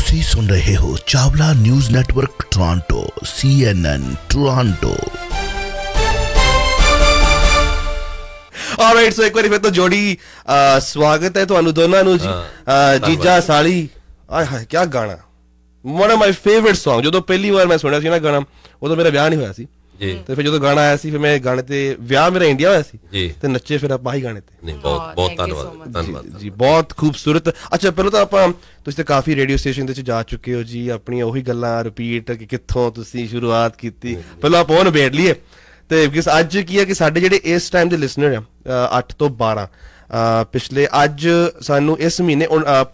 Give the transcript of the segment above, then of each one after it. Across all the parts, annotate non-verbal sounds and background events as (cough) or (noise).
ਤੁਸੀਂ ਸੁਣ ਰਹੇ ਹੋ Chawla news network Toronto CNN Toronto alright so ਇੱਕ ਵਾਰੀ ਫਿਰ ਤੋਂ ਜੋੜੀ ਸਵਾਗਤ ਹੈ ਤੁਹਾਨੂੰ ਦੋਨਾਂ ਨੂੰ ਜੀਜਾ ਸਾਲੀ ਆਏ ਹਾਏ ਕੀ ਗਾਣਾ one of my favourite Song ਜਦੋਂ ਪਹਿਲੀ ਵਾਰ ਮੈਂ ਸੁਣਿਆ ਸੀ ਨਾ ਗਾਣਾ ਉਦੋਂ ਮੇਰਾ ਵਿਆਹ ਨਹੀਂ ਹੋਇਆ ਸੀ ਜੀ ਤੇ ਫਿਰ ਜਦੋਂ ਗਾਣਾ ਆਇਆ ਸੀ ਫਿਰ ਮੈਂ ਗਾਣੇ ਤੇ ਵਿਆਹ ਮੇਰਾ ਇੰਡੀਆ ਹੋਇਆ ਸੀ ਤੇ ਨੱਚੇ ਫਿਰ ਆਪਾਂ ਹੀ ਗਾਣੇ ਤੇ ਨਹੀਂ ਬਹੁਤ ਬਹੁਤ ਧੰਨਵਾਦ ਧੰਨਵਾਦ ਜੀ ਬਹੁਤ ਖੂਬਸੂਰਤ ਅੱਛਾ ਪਹਿਲਾਂ ਤਾਂ ਆਪਾਂ ਤੁਸੀਂ ਤਾਂ ਕਾਫੀ ਰੇਡੀਓ ਸਟੇਸ਼ਨ ਦੇ ਚ ਜਾ ਚੁੱਕੇ ਹੋ ਜੀ ਆਪਣੀਆਂ ਉਹੀ ਗੱਲਾਂ ਰਿਪੀਟ ਕਿ ਕਿੱਥੋਂ ਤੁਸੀਂ ਸ਼ੁਰੂਆਤ ਕੀਤੀ ਪਹਿਲਾਂ ਆਪਾਂ ਉਹਨੂੰ ਵੇਟ ਲਈਏ ਤੇ ਕਿਸ ਅੱਜ ਕੀ ਹੈ ਕਿ ਸਾਡੇ ਜਿਹੜੇ ਇਸ ਟਾਈਮ ਦੇ ਲਿਸਨਰ ਆ 8 ਤੋਂ 12 ਪਿਛਲੇ ਅੱਜ ਸਾਨੂੰ ਇਸ ਮਹੀਨੇ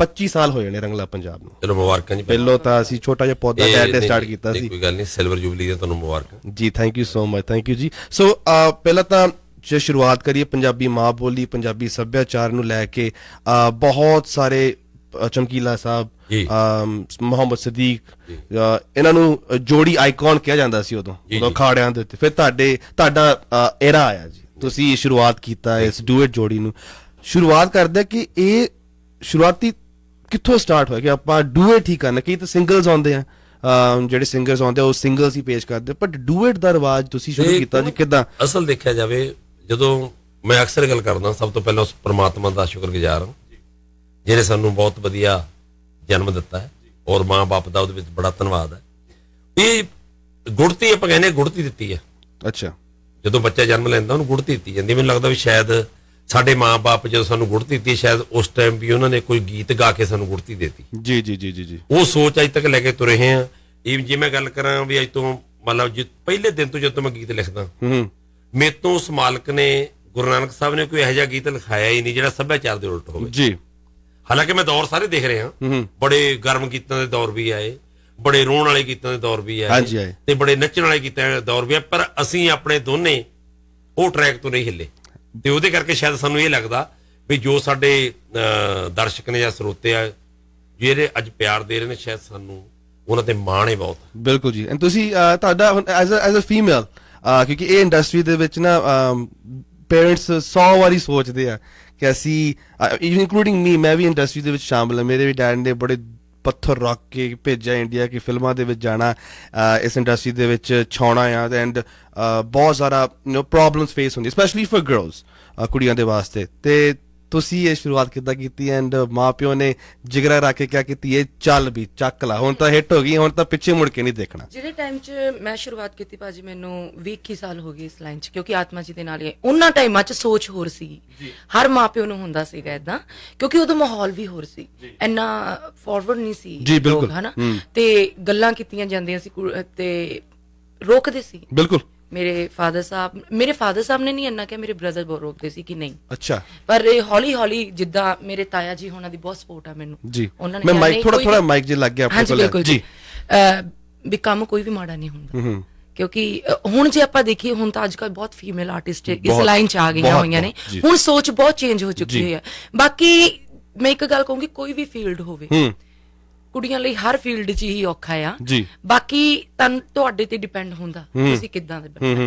25 ਸਾਲ ਹੋਏ ਨੇ ਰੰਗਲਾ ਪੰਜਾਬ ਨੂੰ ਚਲੋ ਮੁਬਾਰਕਾਂ ਜੀ ਪਹਿਲੋ ਤਾਂ ਅਸੀਂ ਛੋਟਾ ਜਿਹਾ ਪੌਦਾ ਲੈ ਕੇ ਸਟਾਰਟ ਕੀਤਾ ਸੀ ਕੋਈ ਗੱਲ ਨਹੀਂ ਸਿਲਵਰ ਜੁਬਲੀ ਦੇ ਤੁਹਾਨੂੰ ਮੁਬਾਰਕਾਂ ਜੀ thank you so much thank you ਜੀ ਸੋ ਪਹਿਲਾਂ ਤਾਂ ਜੇ ਸ਼ੁਰੂਆਤ ਕਰੀਏ ਪੰਜਾਬੀ ਮਾਂ ਬੋਲੀ ਪੰਜਾਬੀ ਸੱਭਿਆਚਾਰ ਨੂੰ ਲੈ ਕੇ ਬਹੁਤ ਸਾਰੇ ਚਮਕੀਲਾ ਸਾਹਿਬ ਮੁਹੰਮਦ ਸਦੀਕ ਇਹਨਾਂ ਨੂੰ ਜੋੜੀ ਆਈਕਨ ਕਿਹਾ ਜਾਂਦਾ ਸੀ ਉਦੋਂ ਉਦੋਂ ਖਾੜਿਆਂ ਦੇ ਉੱਤੇ ਫਿਰ ਤੁਹਾਡੇ ਤੁਹਾਡਾ ਏਰਾ ਆਇਆ ਜੀ ਤੁਸੀਂ ਸ਼ੁਰੂਆਤ ਕੀਤਾ ਇਸ ਡੂਇਟ ਜੋੜੀ ਨੂੰ ਸ਼ੁਰੂਆਤ ਕਰਦਾ ਕਿ ਇਹ ਸ਼ੁਰੂਆਤੀ ਕਿੱਥੋਂ ਸਟਾਰਟ ਹੋਇਆ ਕਿ ਆਪਾਂ ਡੂਏਟ ਹੀ ਕਰਨਾ ਕਿ ਤਾਂ ਸਿੰਗਲਸ ਆਉਂਦੇ ਆ ਜਿਹੜੇ ਸਿੰਗਰਸ ਆਉਂਦੇ ਉਹ ਸਿੰਗਲਸ ਹੀ ਪੇਸ਼ ਕਰਦੇ ਬਟ ਡੂਏਟ ਦਾ ਰਿਵਾਜ ਤੁਸੀਂ ਸ਼ੁਰੂ ਕੀਤਾ ਜੀ ਕਿਦਾਂ ਅਸਲ ਦੇਖਿਆ ਜਾਵੇ ਜਦੋਂ ਮੈਂ ਅਕਸਰ ਗੱਲ ਕਰਦਾ ਸਭ ਤੋਂ ਪਹਿਲਾਂ ਉਸ ਪਰਮਾਤਮਾ ਦਾ ਸ਼ੁਕਰਗੁਜ਼ਾਰ ਹਾਂ ਜਿਹਨੇ ਸਾਨੂੰ ਬਹੁਤ ਵਧੀਆ ਜਨਮ ਦਿੱਤਾ ਹੈ ਔਰ ਮਾਂ-ਬਾਪ ਦਾ ਉਹਦੇ ਵਿੱਚ ਬੜਾ ਧੰਨਵਾਦ ਹੈ ਇਹ ਗੁੜਤੀ ਆਪਾਂ ਕਹਿੰਦੇ ਗੁੜਤੀ ਦਿੱਤੀ ਹੈ ਅੱਛਾ ਜਦੋਂ ਬੱਚਾ ਜਨਮ ਲੈਂਦਾ ਉਹਨੂੰ ਗੁੜਤੀ ਦਿੱਤੀ ਜਾਂਦੀ ਮੈਨੂੰ ਲੱਗਦਾ ਵੀ ਸ਼ਾਇਦ ਸਾਡੇ ਮਾਪੇ ਜਦੋਂ ਸਾਨੂੰ ਗੁੜਤੀ ਦਿੱਤੀ ਸ਼ਾਇਦ ਉਸ ਟਾਈਮ ਵੀ ਉਹਨਾਂ ਨੇ ਕੋਈ ਗੀਤ ਗਾ ਕੇ ਸਾਨੂੰ ਗੁੜਤੀ ਦਿੱਤੀ ਜੀ ਜੀ ਜੀ ਜੀ ਉਹ ਸੋਚ ਅਜ ਤੱਕ ਲੈ ਕੇ ਤੁਰੇ ਹਾਂ ਇਹ ਜੇ ਮੈਂ ਗੱਲ ਕਰਾਂ ਵੀ ਅੱਜ ਤੋਂ ਮਤਲਬ ਜਿ ਪਹਿਲੇ ਦਿਨ ਤੋਂ ਜਦੋਂ ਮੈਂ ਗੀਤ ਲਿਖਦਾ ਹੂੰ ਮੇਰੇ ਤੋਂ ਉਸ ਮਾਲਕ ਨੇ ਗੁਰੂ ਨਾਨਕ ਸਾਹਿਬ ਨੇ ਕੋਈ ਇਹੋ ਜਿਹਾ ਗੀਤ ਲਿਖਾਇਆ ਹੀ ਨਹੀਂ ਜਿਹੜਾ ਸੱਭਿਆਚਾਰ ਦੇ ਉਲਟ ਹੋਵੇ ਜੀ ਹਾਲਾਂਕਿ ਮੈਂ ਦੌਰ ਸਾਰੇ ਦੇਖ ਰਿਹਾ ਬੜੇ ਗਰਮ ਗੀਤਾਂ ਦੇ ਦੌਰ ਵੀ ਆਏ ਬੜੇ ਰੋਣ ਵਾਲੇ ਗੀਤਾਂ ਦੇ ਦੌਰ ਵੀ ਆਏ ਤੇ ਬੜੇ ਨੱਚਣ ਵਾਲੇ ਗੀਤਾਂ ਦੇ ਦੌਰ ਵੀ ਆ ਪਰ ਅਸੀਂ ਆਪਣੇ ਦੋਨੇ ਉਹ ਟਰੈਕ ਤੋਂ ਨਹੀਂ ਹਿੱਲੇ ਤੇ ਉਹਦੇ ਕਰਕੇ ਸ਼ਾਇਦ ਸਾਨੂੰ ਇਹ ਲੱਗਦਾ ਵੀ ਜੋ ਸਾਡੇ ਦਰਸ਼ਕ ਨੇ ਜਾਂ ਸਰੋਤੇ ਆ ਜਿਹੜੇ ਅੱਜ ਪਿਆਰ ਦੇ ਰਹੇ ਨੇ ਸ਼ਾਇਦ ਸਾਨੂੰ ਉਹਨਾਂ ਤੇ ਮਾਣ ਹੈ ਬਹੁਤ ਬਿਲਕੁਲ ਜੀ ਐਂ ਤੁਸੀਂ ਤੁਹਾਡਾ as uh as uh female ਕਿਉਂਕਿ ਇਹ ਇੰਡਸਟਰੀ ਦੇ ਵਿੱਚ ਨਾ ਪੇਰੈਂਟਸ 100 ਵਾਰੀ ਸੋਚਦੇ ਆ ਕਿ ਅਸੀਂ ਇਨਕਲੂਡਿੰਗ ਮੀ ਮੈਂ ਵੀ ਇੰਡਸਟਰੀ ਦੇ ਵਿੱਚ ਸ਼ਾਮਲ ਹਾਂ ਮੇਰੇ ਵੀ ਡੈਡ ਨੇ ਬੜੇ ਪੱਥਰ ਰੱਖ ਕੇ ਭੇਜਿਆ ਇੰਡੀਆ ਕਿ ਫਿਲਮਾਂ ਦੇ ਵਿੱਚ ਜਾਣਾ ਇਸ ਇੰਡਸਟਰੀ ਦੇ ਵਿੱਚ ਛਾਉਣਾ ਆ ਐਂਡ ਬਹੁਤ ਜ਼ਿਆਦਾ ਯੂ نو ਪ੍ਰੋਬਲਮਸ ਫੇਸ ਹੁੰਦੀ ਸਪੈਸ਼ਲੀ ਫॉर ਗਰਲਸ ਕੁੜੀਆਂ ਦੇ ਵਾਸਤੇ ਤੇ ਤੁਸੀਂ ਇਹ ਸ਼ੁਰੂਆਤ ਕਿੱਦਾਂ ਕੀਤੀ ਐਂਡ ਮਾਪਿਓ ਨੇ ਜਿਗਰਾ ਰੱਖ ਕੇ ਕਿਹਾ ਕਿ ਇਹ ਚੱਲ ਵੀ ਚੱਕ ਲਾ ਹੁਣ ਤਾਂ ਹਿੱਟ ਹੋ ਗਈ ਹੁਣ ਤਾਂ ਪਿੱਛੇ ਮੁੜ ਕੇ ਨਹੀਂ ਦੇਖਣਾ ਜਿਹੜੇ ਟਾਈਮ 'ਚ ਮੈਂ ਸ਼ੁਰੂਆਤ ਕੀਤੀ ਭਾਜੀ ਮੈਨੂੰ 20 ਸਾਲ ਹੋ ਗਏ ਇਸ ਲਾਈਨ 'ਚ ਕਿਉਂਕਿ ਆਤਮਾ ਜੀ ਦੇ ਨਾਲ ਹੀ ਉਹਨਾਂ ਟਾਈਮਾਂ 'ਚ ਸੋਚ ਹੋਰ ਸੀ ਹਰ ਮਾਪਿਓ ਨੂੰ ਹੁੰਦਾ ਸੀਗਾ ਇਦਾਂ ਕਿਉਂਕਿ ਉਦੋਂ ਮਾਹੌਲ ਵੀ ਹੋਰ ਸੀ ਇੰਨਾ ਫਾਰਵਰਡ ਨਹੀਂ ਸੀ ਲੋਕ ਹਨਾ ਤੇ ਗੱਲਾਂ ਕੀਤੀਆਂ ਜਾਂਦੀਆਂ ਸੀ ਤੇ ਰੋਕਦੇ ਸੀ ਬਿਲਕੁਲ ਮੇਰੇ ਫਾਦਰ ਸਾਹਿਬ ਮੇਰੇ ਫਾਦਰ ਸਾਹਿਬ ਨੇ ਨਹੀਂ ਇੰਨਾ ਕਿ ਮੇਰੇ ਬ੍ਰਦਰ ਬਹੁਤ ਰੋਕਦੇ ਸੀ ਕਿ ਨਹੀਂ ਅੱਛਾ ਪਰ ਇਹ ਹੌਲੀ ਹੌਲੀ ਜਿੱਦਾਂ ਮੇਰੇ ਤਾਇਆ ਜੀ ਹੋਣਾਂ ਦੀ ਬਹੁਤ ਸਪੋਰਟ ਆ ਮੈਨੂੰ ਜੀ ਉਹਨਾਂ ਨੇ ਮੈਂ ਮਾਈਕ ਥੋੜਾ ਥੋੜਾ ਮਾਈਕ ਜੇ ਲੱਗ ਗਿਆ ਆਪਣੇ ਕੋਲ ਜੀ ਵੀ ਕੰਮ ਕੋਈ ਵੀ ਮਾੜਾ ਨਹੀਂ ਹੁੰਦਾ ਕਿਉਂਕਿ ਹੁਣ ਜੇ ਆਪਾਂ ਦੇਖੀਏ ਹੁਣ ਤਾਂ ਅੱਜਕੱਲ ਬਹੁਤ ਫੀਮੇਲ ਆਰਟਿਸਟ ਇਸ ਲਾਈਨ 'ਚ ਆ ਗਈਆਂ ਹੋਈਆਂ ਨੇ ਹੁਣ ਸੋਚ ਬਹੁਤ ਚੇਂਜ ਹੋ ਚੁੱਕੀ ਹੈ ਬਾਕੀ ਮੈਂ ਇੱਕ ਗੱਲ ਕਹੂੰਗੀ ਕੋਈ ਵੀ ਫੀਲਡ ਹੋਵੇ ਕੁੜੀਆਂ ਲਈ ਹਰ ਫੀਲਡ 'ਚ ਹੀ ਔਖਾ ਆ ਜੀ ਬਾਕੀ ਤਨ ਤੁਹਾਡੇ ਤੇ ਡਿਪੈਂਡ ਹੁੰਦਾ ਤੁਸੀਂ ਕਿੱਦਾਂ ਦੇ ਬਣਨਾ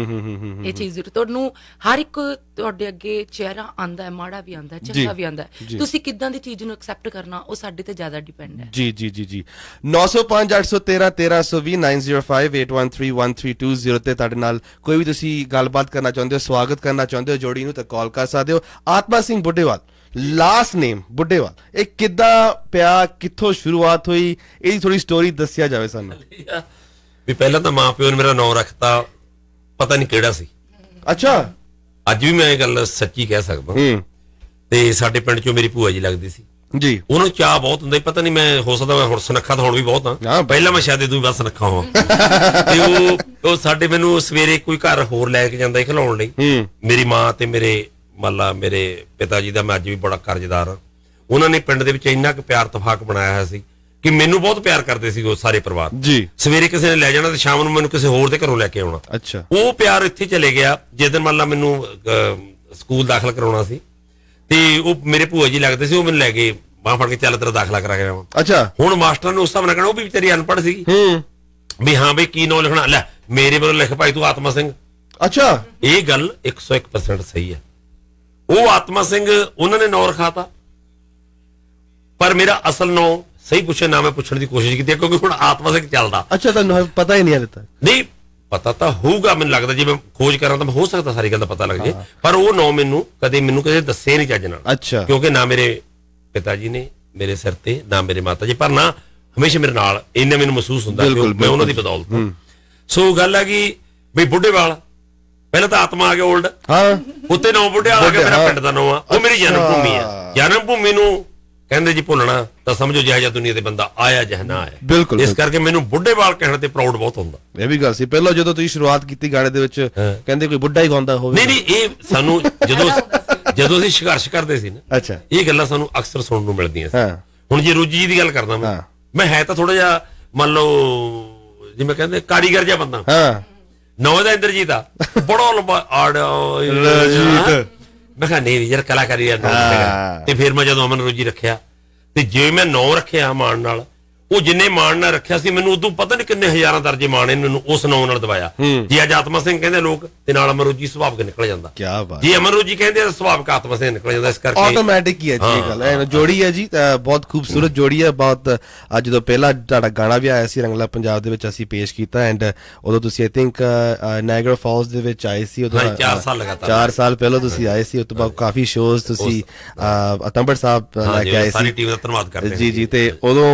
ਇਹ ਚੀਜ਼ ਜ਼ਰੂਰ ਤੁਹਾਨੂੰ ਹਰ ਇੱਕ ਤੁਹਾਡੇ ਅੱਗੇ ਚਿਹਰਾ ਆਂਦਾ ਹੈ ਮਾੜਾ ਵੀ ਆਂਦਾ ਹੈ ਚੰਗਾ ਵੀ ਆਂਦਾ ਹੈ ਤੁਸੀਂ ਕਿੱਦਾਂ ਦੀ ਚੀਜ਼ ਨੂੰ ਐਕਸੈਪਟ ਕਰਨਾ ਉਹ ਸਾਡੇ ਤੇ ਜ਼ਿਆਦਾ ਡਿਪੈਂਡ ਹੈ ਜੀ ਜੀ ਜੀ ਜੀ 9058131320 ਤੇ ਤੁਹਾਡੇ ਨਾਲ ਕੋਈ ਵੀ ਤੁਸੀਂ ਗੱਲਬਾਤ ਕਰਨਾ ਚਾਹੁੰਦੇ ਹੋ ਸਵਾਗਤ ਕਰਨਾ ਚਾਹੁੰਦੇ ਹੋ ਜੋੜੀ ਨੂੰ ਤਾਂ ਕਾਲ ਕਰ ਸਕਦੇ ਹੋ ਆਤਮਾ ਸਿੰਘ ਬੁੱਢੇਵਾਲ ਲਾਸਟ ਨੇਮ ਬੁੱਢੇਵਾਲ ਇਹ ਕਿੱਦਾਂ ਪਿਆ ਕਿੱਥੋਂ ਸ਼ੁਰੂਆਤ ਹੋਈ ਇਹਦੀ ਥੋੜੀ ਸਟੋਰੀ ਦੱਸਿਆ ਜਾਵੇ ਸਾਨੂੰ ਵੀ ਪਹਿਲਾਂ ਤਾਂ ਮਾਪਿਓ ਨੇ ਮੇਰਾ ਨਾਮ ਰੱਖਤਾ ਪਤਾ ਨਹੀਂ ਕਿਹੜਾ ਸੀ ਅੱਛਾ ਅੱਜ ਵੀ ਮੈਂ ਇਹ ਗੱਲ ਸੱਚੀ ਕਹਿ ਸਕਦਾ ਤੇ ਸਾਡੇ ਪਿੰਡ ਚੋਂ ਮੇਰੀ ਭੂਆ ਜੀ ਲੱਗਦੀ ਸੀ ਜੀ ਉਹਨੂੰ ਚਾਹ ਬਹੁਤ ਹੁੰਦਾ ਪਤਾ ਨਹੀਂ ਮੈਂ ਹੋ ਸਕਦਾ ਮੈਂ ਹੁਣ ਸੁਨੱਖਾ ਤਾਂ ਹੁਣ ਵੀ ਬਹੁਤ ਆ ਪਹਿਲਾਂ ਮੈਂ ਸ਼ਾਇਦ ਇਦੋਂ ਹੀ ਬਸ ਸੁਨੱਖਾ ਹਾਂ ਤੇ ਉਹ ਉਹ ਸਾਡੇ ਮੈਨੂੰ ਸਵੇਰੇ ਕੋਈ ਘਰ ਹੋਰ ਲੈ ਕੇ ਜਾਂਦਾ ਖਿਲਾਉਣ ਲਈ ਮੇਰੀ ਮਾਂ ਤੇ ਮੇਰੇ ਮੱਲਾ ਮੇਰੇ ਪਿਤਾ ਜੀ ਦਾ ਮੈਂ ਅੱਜ ਵੀ ਬੜਾ ਕਰਜ਼ਦਾਰ ਹਾਂ ਉਹਨਾਂ ਨੇ ਪਿੰਡ ਦੇ ਵਿੱਚ ਇੰਨਾ ਕੁ ਪਿਆਰ ਤਫਾਕ ਬਣਾਇਆ ਹੋਇਆ ਸੀ ਕਿ ਮੈਨੂੰ ਬਹੁਤ ਪਿਆਰ ਕਰਦੇ ਸੀ ਉਹ ਸਾਰੇ ਪਰਿਵਾਰ ਜੀ ਸਵੇਰੇ ਕਿਸੇ ਨੇ ਲੈ ਜਾਣਾ ਤੇ ਸ਼ਾਮ ਨੂੰ ਮੈਨੂੰ ਕਿਸੇ ਹੋਰ ਦੇ ਘਰੋਂ ਲੈ ਕੇ ਆਉਣਾ ਅੱਛਾ ਉਹ ਪਿਆਰ ਇੱਥੇ ਚਲੇ ਗਿਆ ਜਿਸ ਦਿਨ ਮੱਲਾ ਮੈਨੂੰ ਸਕੂਲ ਦਾਖਲ ਕਰਾਉਣਾ ਸੀ ਤੇ ਉਹ ਮੇਰੇ ਭੂਆ ਜੀ ਲੱਗਦੇ ਸੀ ਉਹ ਮੈਨੂੰ ਲੈ ਕੇ ਬਾਹ ਫੜ ਕੇ ਚੱਲ ਤੇਰਾ ਦਾਖਲਾ ਕਰਾ ਕੇ ਆਵਾਂ ਅੱਛਾ ਹੁਣ ਮਾਸਟਰ ਨੇ ਉਸ ਹਿਸਾਬ ਨਾਲ ਕਹਣਾ ਉਹ ਵੀ ਵਿਚਾਰੀ ਅਨਪੜ੍ਹ ਸੀ ਹੂੰ ਵੀ ਹਾਂ ਬਈ ਕੀ ਨੋ ਲਿਖਣਾ ਲੈ ਮੇਰੇ ਵੱਲੋਂ ਲਿਖ ਭਾਈ ਤੂੰ ਆਤਮਾ ਸਿੰਘ ਅੱਛਾ ਇਹ ਗੱਲ 101% ਸਹੀ ਹੈ ਉਹ ਆਤਮਾ ਸਿੰਘ ਉਹਨਾਂ ਨੇ ਨੌਰ ਖਾਤਾ ਪਰ ਮੇਰਾ ਅਸਲ ਨਾਂ ਸਹੀ ਪੁੱਛੇ ਨਾਮੇ ਪੁੱਛਣ ਦੀ ਕੋਸ਼ਿਸ਼ ਕੀਤੀ ਕਿਉਂਕਿ ਹੁਣ ਆਤਮਾ ਸਿੰਘ ਚੱਲਦਾ ਅੱਛਾ ਤੁਹਾਨੂੰ ਪਤਾ ਹੀ ਨਹੀਂ ਹਲੇ ਨਹੀਂ ਪਤਾ ਤਾਂ ਹੋਊਗਾ ਮੈਨੂੰ ਲੱਗਦਾ ਜੇ ਮੈਂ ਖੋਜ ਕਰਾਂ ਤਾਂ ਹੋ ਸਕਦਾ ਸਾਰੀ ਗੱਲ ਦਾ ਪਤਾ ਲੱਗ ਜੇ ਪਰ ਉਹ ਨਾਂ ਮੈਨੂੰ ਕਦੇ ਮੈਨੂੰ ਕਦੇ ਦੱਸੇ ਨਹੀਂ ਚੱਜ ਨਾਲ ਅੱਛਾ ਕਿਉਂਕਿ ਨਾ ਮੇਰੇ ਪਿਤਾ ਜੀ ਨੇ ਮੇਰੇ ਸਿਰ ਤੇ ਨਾ ਮੇਰੇ ਮਾਤਾ ਜੀ ਪਰ ਨਾ ਹਮੇਸ਼ਾ ਮੇਰੇ ਨਾਲ ਇੰਨੇ ਮੈਨੂੰ ਮਹਿਸੂਸ ਹੁੰਦਾ ਕਿ ਮੈਂ ਉਹਨਾਂ ਦੀ ਬਦੌਲਤ ਸੋ ਗੱਲ ਹੈ ਕਿ ਬਈ ਬੁੱਢੇ ਵਾਲ ਪਹਿਲਾਂ ਤਾਂ ਆਤਮਾ ਆ ਗਿਆ 올ਡ ਹਾਂ ਉੱਤੇ ਨੌ ਬੁੱਢਿਆ ਆ ਗਿਆ ਮੇਰਾ ਪਿੰਡ ਦਾ ਨੌ ਆ ਉਹ ਮੇਰੀ ਜਨਮ ਭੂਮੀ ਆ ਜਨਮ ਭੂਮੀ ਨੂੰ ਕਹਿੰਦੇ ਜੀ ਭੁੱਲਣਾ ਤਾਂ ਸਮਝੋ ਜਿਹਾ ਜਿਹਾ ਦੁਨੀਆ ਤੇ ਬੰਦਾ ਆਇਆ ਜਹ ਨਾ ਆਇਆ ਇਸ ਕਰਕੇ ਮੈਨੂੰ ਬੁੱਢੇ ਵਾਲ ਕਹਿਣ ਤੇ ਪ੍ਰਾਊਡ ਬਹੁਤ ਹੁੰਦਾ ਇਹ ਵੀ ਗੱਲ ਸੀ ਪਹਿਲਾਂ ਜਦੋਂ ਤੁਸੀਂ ਸ਼ੁਰੂਆਤ ਕੀਤੀ ਗਾਣੇ ਦੇ ਵਿੱਚ ਕਹਿੰਦੇ ਕੋਈ ਬੁੱਢਾ ਹੀ ਗਾਉਂਦਾ ਹੋਵੇ ਨਹੀਂ ਨਹੀਂ ਇਹ ਸਾਨੂੰ ਜਦੋਂ ਜਦੋਂ ਅਸੀਂ ਸੰਘਰਸ਼ ਕਰਦੇ ਸੀ ਨਾ ਅੱਛਾ ਇਹ ਗੱਲਾਂ ਸਾਨੂੰ ਅਕਸਰ ਸੁਣਨ ਨੂੰ ਮਿਲਦੀਆਂ ਸੀ ਹੁਣ ਜੇ ਰੋਜੀ ਦੀ ਗੱਲ ਕਰਦਾ ਮੈਂ ਮੈਂ ਹੈ ਤਾਂ ਥੋੜਾ ਜਿਹਾ ਮੰਨ ਲਓ ਜਿਵੇਂ ਕਹਿੰਦੇ ਕਾਰੀਗਰ ਜਿਹਾ ਬੰਦਾ ਹਾਂ ਨਵਾਂ ਦਾ ਇੰਦਰਜੀਤ ਆ ਬੜਾ ਲੰਬਾ ਆੜ ਇੰਦਰਜੀਤ ਮੈਂ ਕਹਿੰਦਾ ਨਹੀਂ ਯਾਰ ਕਲਾਕਾਰੀ ਆ ਤੇ ਫਿਰ ਮੈਂ ਜਦੋਂ ਅਮਨ ਰੋਜੀ ਰੱਖਿਆ ਤੇ ਜੇ ਮੈਂ ਨੌ ਰੱਖਿਆ ਮਾਨ ਨਾਲ ਉਹ ਜਿੰਨੇ ਮਾਣ ਨਾਲ ਰੱਖਿਆ ਸੀ ਮੈਨੂੰ ਉਦੋਂ ਪਤਾ ਨਹੀਂ ਕਿੰਨੇ ਹਜ਼ਾਰਾਂ ਦਰਜੇ ਮਾਣ ਇਹਨਾਂ ਨੂੰ ਉਸ ਨਾਮ ਨਾਲ ਦਵਾਇਆ ਜੀ ਅਜ ਆਤਮਾ ਸਿੰਘ ਕਹਿੰਦੇ ਲੋਕ ਤੇ ਨਾਲ ਅਮਰੋਜੀ ਸੁਭਾਵਕ ਨਿਕਲ ਜਾਂਦਾ ਕੀ ਬਾਤ ਜੇ ਅਮਰੋਜੀ ਕਹਿੰਦੇ ਤਾਂ ਸੁਭਾਵਕ ਆਤਮਾ ਸਿੰਘ ਨਿਕਲ ਜਾਂਦਾ ਇਸ ਕਰਕੇ ਆਟੋਮੈਟਿਕ ਹੀ ਹੈ ਜੀ ਗੱਲ ਐ ਜੋੜੀ ਹੈ ਜੀ ਬਹੁਤ ਖੂਬਸੂਰਤ ਜੋੜੀ ਹੈ ਬਹੁਤ ਅੱਜ ਜਦੋਂ ਪਹਿਲਾ ਤੁਹਾਡਾ ਗਾਣਾ ਵੀ ਆਇਆ ਸੀ ਰੰਗਲਾ ਪੰਜਾਬ ਦੇ ਵਿੱਚ ਅਸੀਂ ਪੇਸ਼ ਕੀਤਾ ਐਂਡ ਉਦੋਂ ਤੁਸੀਂ ਆਈ ਥਿੰਕ ਨਾਇਗਰਾ ਫਾਲਸ ਦੇ ਵਿੱਚ ਆਏ ਸੀ ਉਦੋਂ 4 ਸਾਲ ਲਗਾਤਾਰ 4 ਸਾਲ ਪਹਿਲਾਂ ਤੁਸੀਂ ਆਏ ਸੀ ਉਸ ਤੋਂ ਬਾਅਦ ਕਾਫੀ ਸ਼ੋਜ਼ ਤੁਸੀਂ ਅਤੰਬਰ ਸਾਹਿਬ ਲੈ ਕੇ ਆਏ ਸੀ ਸਾਰੀ ਟੀਮ ਦਾ ਧੰਨਵਾਦ ਕਰਦੇ ਜੀ ਜੀ ਤੇ ਉਦੋਂ